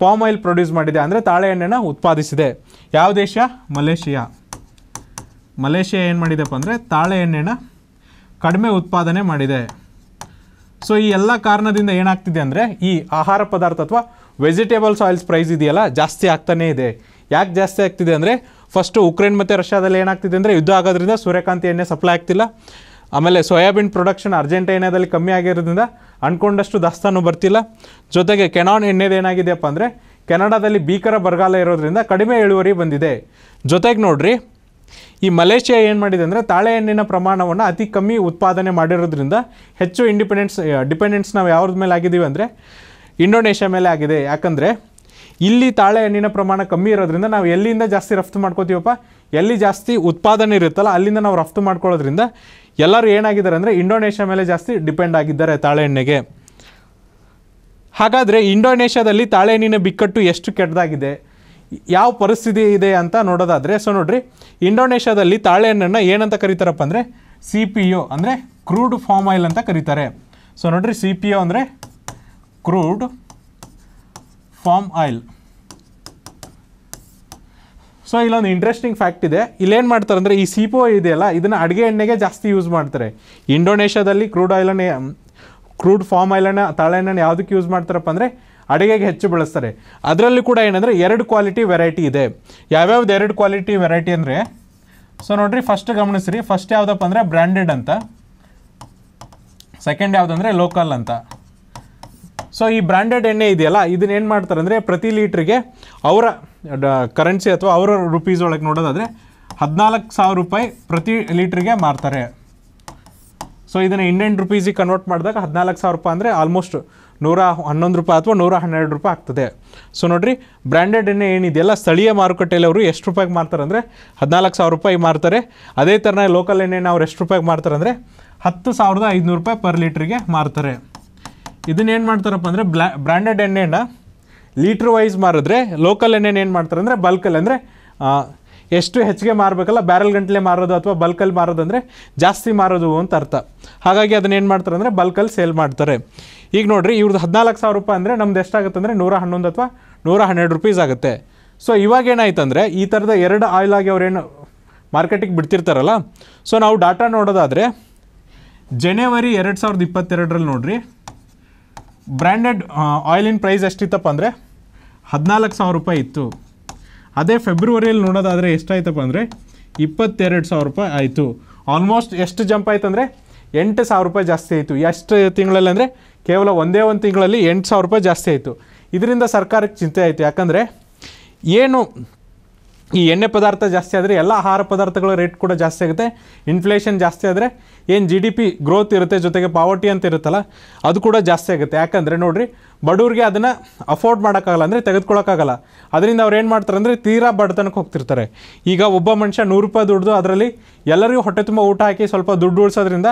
S1: ಪಾಮ್ ಆಯಿಲ್ ಪ್ರೊಡ್ಯೂಸ್ ಮಾಡಿದೆ ಅಂದರೆ ತಾಳೆ ಎಣ್ಣೆನ ಉತ್ಪಾದಿಸಿದೆ ಯಾವ ದೇಶ ಮಲೇಷಿಯಾ ಮಲೇಷಿಯಾ ಏನು ಮಾಡಿದೆಪ್ಪ ಅಂದರೆ ತಾಳೆ ಎಣ್ಣೆನ ಕಡಿಮೆ ಉತ್ಪಾದನೆ ಮಾಡಿದೆ ಸೊ ಈ ಎಲ್ಲ ಕಾರಣದಿಂದ ಏನಾಗ್ತಿದೆ ಅಂದರೆ ಈ ಆಹಾರ ಪದಾರ್ಥ ಅಥವಾ ವೆಜಿಟೇಬಲ್ಸ್ ಆಯಿಲ್ಸ್ ಪ್ರೈಸ್ ಇದೆಯಲ್ಲ ಜಾಸ್ತಿ ಆಗ್ತಾನೇ ಇದೆ ಯಾಕೆ ಜಾಸ್ತಿ ಆಗ್ತಿದೆ ಅಂದರೆ ಫಸ್ಟು ಉಕ್ರೇನ್ ಮತ್ತು ರಷ್ಯಾದಲ್ಲಿ ಏನಾಗ್ತಿದೆ ಅಂದರೆ ಯುದ್ಧ ಆಗೋದ್ರಿಂದ ಸೂರ್ಯಕಾಂತಿ ಎಣ್ಣೆ ಸಪ್ಲೈ ಆಗ್ತಿಲ್ಲ ಆಮೇಲೆ ಸೋಯಾಬೀನ್ ಪ್ರೊಡಕ್ಷನ್ ಅರ್ಜೆಂಟೈನಾದಲ್ಲಿ ಕಮ್ಮಿ ಆಗಿರೋದ್ರಿಂದ ಅಂದ್ಕೊಂಡಷ್ಟು ದಾಸ್ತಾನು ಬರ್ತಿಲ್ಲ ಜೊತೆಗೆ ಕೆನಾನ್ ಎಣ್ಣೆದು ಏನಾಗಿದೆಯಪ್ಪ ಅಂದರೆ ಕೆನಡಾದಲ್ಲಿ ಭೀಕರ ಬರಗಾಲ ಇರೋದ್ರಿಂದ ಕಡಿಮೆ ಇಳುವರಿ ಬಂದಿದೆ ಜೊತೆಗೆ ನೋಡ್ರಿ ಈ ಮಲೇಷ್ಯಾ ಏನು ಮಾಡಿದೆ ಅಂದರೆ ತಾಳೆ ಪ್ರಮಾಣವನ್ನು ಅತಿ ಕಮ್ಮಿ ಉತ್ಪಾದನೆ ಮಾಡಿರೋದ್ರಿಂದ ಹೆಚ್ಚು ಇಂಡಿಪೆಂಡೆನ್ಸ್ ಡಿಪೆಂಡೆನ್ಸ್ ನಾವು ಯಾವ್ದ್ರ ಮೇಲೆ ಆಗಿದ್ದೀವಿ ಅಂದರೆ ಇಂಡೋನೇಷ್ಯಾ ಮೇಲೆ ಆಗಿದೆ ಯಾಕಂದರೆ ಇಲ್ಲಿ ತಾಳೆ ಪ್ರಮಾಣ ಕಮ್ಮಿ ಇರೋದ್ರಿಂದ ನಾವು ಎಲ್ಲಿಂದ ಜಾಸ್ತಿ ರಫ್ತು ಮಾಡ್ಕೋತೀವಪ್ಪ ಎಲ್ಲಿ ಜಾಸ್ತಿ ಉತ್ಪಾದನೆ ಇರುತ್ತಲ್ಲ ಅಲ್ಲಿಂದ ನಾವು ರಫ್ತು ಮಾಡ್ಕೊಳ್ಳೋದ್ರಿಂದ ಎಲ್ಲರೂ ಏನಾಗಿದ್ದಾರೆ ಅಂದರೆ ಇಂಡೋನೇಷ್ಯಾ ಮೇಲೆ ಜಾಸ್ತಿ ಡಿಪೆಂಡ್ ಆಗಿದ್ದಾರೆ ತಾಳೆ ಎಣ್ಣೆಗೆ ಹಾಗಾದರೆ ಇಂಡೋನೇಷ್ಯಾದಲ್ಲಿ ತಾಳೆ ಎಣ್ಣಿನ ಬಿಕ್ಕಟ್ಟು ಎಷ್ಟು ಕೆಟ್ಟದಾಗಿದೆ ಯಾವ ಪರಿಸ್ಥಿತಿ ಇದೆ ಅಂತ ನೋಡೋದಾದರೆ ಸೊ ನೋಡ್ರಿ ಇಂಡೋನೇಷ್ಯಾದಲ್ಲಿ ತಾಳೆಹಣ್ಣನ್ನು ಏನಂತ ಕರೀತಾರಪ್ಪ ಅಂದರೆ ಸಿ ಪಿ ಯು ಅಂದರೆ ಕ್ರೂಡ್ ಫಾರ್ಮ್ ಆಯಿಲ್ ಅಂತ ಕರೀತಾರೆ ಸೊ ನೋಡ್ರಿ ಸಿ ಪಿ ಯು ಅಂದರೆ ಕ್ರೂಡ್ ಫಾರ್ಮ್ ಆಯಿಲ್ ಸೊ ಇಲ್ಲೊಂದು ಇಂಟ್ರೆಸ್ಟಿಂಗ್ ಫ್ಯಾಕ್ಟ್ ಇದೆ ಇಲ್ಲೇನು ಮಾಡ್ತಾರೆ ಅಂದರೆ ಈ ಸಿ ಓ ಇದೆಯಲ್ಲ ಇದನ್ನು ಅಡುಗೆ ಎಣ್ಣೆಗೆ ಜಾಸ್ತಿ ಯೂಸ್ ಮಾಡ್ತಾರೆ ಇಂಡೋನೇಷ್ಯಾದಲ್ಲಿ ಕ್ರೂಡ್ ಆಯಿಲನ್ನು ಕ್ರೂಡ್ ಫಾರ್ಮ್ ಆಯಿಲನ್ನು ತಾಳೆಹಣ್ಣನ್ನು ಯಾವುದಕ್ಕೆ ಯೂಸ್ ಮಾಡ್ತಾರಪ್ಪ ಅಂದರೆ ಅಡುಗೆಗೆ ಹೆಚ್ಚು ಬಳಸ್ತಾರೆ ಅದರಲ್ಲಿ ಕೂಡ ಏನಂದರೆ ಎರಡು ಕ್ವಾಲಿಟಿ ವೆರೈಟಿ ಇದೆ ಯಾವ್ಯಾವ್ದು ಎರಡು ಕ್ವಾಲಿಟಿ ವೆರೈಟಿ ಅಂದರೆ ಸೊ ನೋಡಿರಿ ಫಸ್ಟ್ ಗಮನಿಸ್ರಿ ಫಸ್ಟ್ ಯಾವುದಪ್ಪ ಅಂದರೆ ಬ್ರ್ಯಾಂಡೆಡ್ ಅಂತ ಸೆಕೆಂಡ್ ಯಾವುದಂದ್ರೆ ಲೋಕಲ್ ಅಂತ ಸೊ ಈ ಬ್ರ್ಯಾಂಡೆಡ್ ಎಣ್ಣೆ ಇದೆಯಲ್ಲ ಇದನ್ನ ಏನು ಮಾಡ್ತಾರೆ ಅಂದರೆ ಪ್ರತಿ ಲೀಟ್ರಿಗೆ ಅವರ ಕರೆನ್ಸಿ ಅಥವಾ ಅವರ ರುಪೀಸ್ ಒಳಗೆ ನೋಡೋದಾದರೆ ಹದಿನಾಲ್ಕು ಸಾವಿರ ರೂಪಾಯಿ ಪ್ರತಿ ಲೀಟ್ರಿಗೆ ಮಾರ್ತಾರೆ ಸೊ ಇದನ್ನು ಇಂಡಿಯನ್ ರುಪೀಸಿಗೆ ಕನ್ವರ್ಟ್ ಮಾಡಿದಾಗ ಹದಿನಾಲ್ಕು ಸಾವಿರ ರೂಪಾಯಿ ಅಂದರೆ ಆಲ್ಮೋಸ್ಟ್ ನೂರ ಹನ್ನೊಂದು ರೂಪಾಯಿ ಅಥವಾ ನೂರ ಹನ್ನೆರಡು ರೂಪಾಯಿ ಆಗ್ತದೆ ಸೊ ನೋಡಿರಿ ಬ್ರ್ಯಾಂಡೆಡ್ ಎಣ್ಣೆ ಎಲ್ಲ ಸ್ಥಳೀಯ ಮಾರುಕಟ್ಟೆಯಲ್ಲಿ ಅವರು ಎಷ್ಟು ರೂಪಾಯಿಗೆ ಮಾರ್ತಾರೆ ಅಂದರೆ ಹದಿನಾಲ್ಕು ಸಾವಿರ ರೂಪಾಯಿ ಮಾರ್ತಾರೆ ಅದೇ ಥರನೇ ಲೋಕಲ್ ಎಣ್ಣೆನ ಅವ್ರು ಎಷ್ಟು ರೂಪಾಯಿಗೆ ಮಾರ್ತಾರೆ ಅಂದರೆ ಹತ್ತು ಸಾವಿರದ ಐದುನೂರು ರೂಪಾಯಿ ಪರ್ ಲೀಟ್ರಿಗೆ ಮಾರ್ತಾರೆ ಇದನ್ನೇನು ಮಾಡ್ತಾರಪ್ಪ ಅಂದರೆ ಬ್ಲಾ ಬ್ರ್ಯಾಂಡೆಡ್ ಎಣ್ಣೆನ ಲೀಟ್ರ್ ವೈಸ್ ಮಾರಿದ್ರೆ ಲೋಕಲ್ ಎಣ್ಣೆನ ಏನು ಮಾಡ್ತಾರೆ ಅಂದರೆ ಬಲ್ಕಲ್ಲಿ ಅಂದರೆ ಎಷ್ಟು ಹೆಚ್ಚಿಗೆ ಮಾರಬೇಕಲ್ಲ ಬ್ಯಾರಲ್ ಗಂಟಲೆ ಮಾರೋದು ಅಥವಾ ಬಲ್ಕಲ್ಲಿ ಮಾರೋದು ಅಂದರೆ ಜಾಸ್ತಿ ಮಾರೋದು ಅಂತ ಅರ್ಥ ಹಾಗಾಗಿ ಅದನ್ನ ಏನು ಮಾಡ್ತಾರೆ ಅಂದರೆ ಬಲ್ಕಲ್ಲಿ ಸೇಲ್ ಮಾಡ್ತಾರೆ ಈಗ ನೋಡಿರಿ ಇವ್ರದ್ದು ಹದಿನಾಲ್ಕು ಸಾವಿರ ರೂಪಾಯಿ ಅಂದರೆ ನಮ್ದು ಎಷ್ಟಾಗುತ್ತೆ ಅಂದರೆ ನೂರ ಹನ್ನೊಂದು ಅಥವಾ ನೂರ ಹನ್ನೆರಡು ರುಪೀಸ್ ಆಗುತ್ತೆ ಸೊ ಇವಾಗ ಅಂದರೆ ಈ ಥರದ ಎರಡು ಆಯಿಲ್ ಆಗಿ ಅವ್ರೇನು ಮಾರ್ಕೆಟಿಗೆ ಬಿಡ್ತಿರ್ತಾರಲ್ಲ ಸೊ ನಾವು ಡಾಟಾ ನೋಡೋದಾದರೆ ಜನವರಿ ಎರಡು ಸಾವಿರದ ಇಪ್ಪತ್ತೆರಡರಲ್ಲಿ ನೋಡಿರಿ ಬ್ರ್ಯಾಂಡೆಡ್ ಆಯಿಲಿನ ಪ್ರೈಸ್ ಎಷ್ಟಿತ್ತಪ್ಪ ಅಂದರೆ ಹದಿನಾಲ್ಕು ಸಾವಿರ ರೂಪಾಯಿ ಇತ್ತು ಅದೇ ಫೆಬ್ರವರಿಯಲ್ಲಿ ನೋಡೋದಾದರೆ ಎಷ್ಟಾಯ್ತಪ್ಪ ಅಂದರೆ ಇಪ್ಪತ್ತೆರಡು ಸಾವಿರ ರೂಪಾಯಿ ಆಯಿತು ಆಲ್ಮೋಸ್ಟ್ ಎಷ್ಟು ಜಂಪ್ ಆಯ್ತು ಅಂದರೆ ಎಂಟು ಸಾವಿರ ರೂಪಾಯಿ ಜಾಸ್ತಿ ಆಯಿತು ಎಷ್ಟು ತಿಂಗಳಲ್ಲಿ ಅಂದರೆ ಕೇವಲ ಒಂದೇ ಒಂದು ತಿಂಗಳಲ್ಲಿ ಎಂಟು ಸಾವಿರ ರೂಪಾಯಿ ಜಾಸ್ತಿ ಆಯಿತು ಇದರಿಂದ ಸರ್ಕಾರಕ್ಕೆ ಚಿಂತೆ ಆಯಿತು ಯಾಕಂದರೆ ಏನು ಈ ಎಣ್ಣೆ ಪದಾರ್ಥ ಜಾಸ್ತಿ ಆದರೆ ಎಲ್ಲ ಆಹಾರ ಪದಾರ್ಥಗಳ ರೇಟ್ ಕೂಡ ಜಾಸ್ತಿ ಆಗುತ್ತೆ ಇನ್ಫ್ಲೇಷನ್ ಜಾಸ್ತಿ ಆದರೆ ಏನು ಜಿ ಡಿ ಪಿ ಗ್ರೋತ್ ಇರುತ್ತೆ ಜೊತೆಗೆ ಪಾವರ್ಟಿ ಅಂತ ಇರುತ್ತಲ್ಲ ಅದು ಕೂಡ ಜಾಸ್ತಿ ಆಗುತ್ತೆ ಯಾಕಂದರೆ ನೋಡಿರಿ ಬಡವ್ರಿಗೆ ಅದನ್ನು ಅಫೋರ್ಡ್ ಮಾಡೋಕ್ಕಾಗಲ್ಲ ಅಂದರೆ ತೆಗೆದುಕೊಳ್ಳೋಕ್ಕಾಗಲ್ಲ ಅದರಿಂದ ಅವ್ರು ಏನು ಮಾಡ್ತಾರೆ ಅಂದರೆ ತೀರಾ ಬಡತನಕ್ಕೆ ಹೋಗ್ತಿರ್ತಾರೆ ಈಗ ಒಬ್ಬ ಮನುಷ್ಯ ನೂರು ರೂಪಾಯಿ ದುಡ್ದು ಅದರಲ್ಲಿ ಎಲ್ಲರಿಗೂ ಹೊಟ್ಟೆ ತುಂಬ ಊಟ ಹಾಕಿ ಸ್ವಲ್ಪ ದುಡ್ಡು ಉಳಿಸೋದ್ರಿಂದ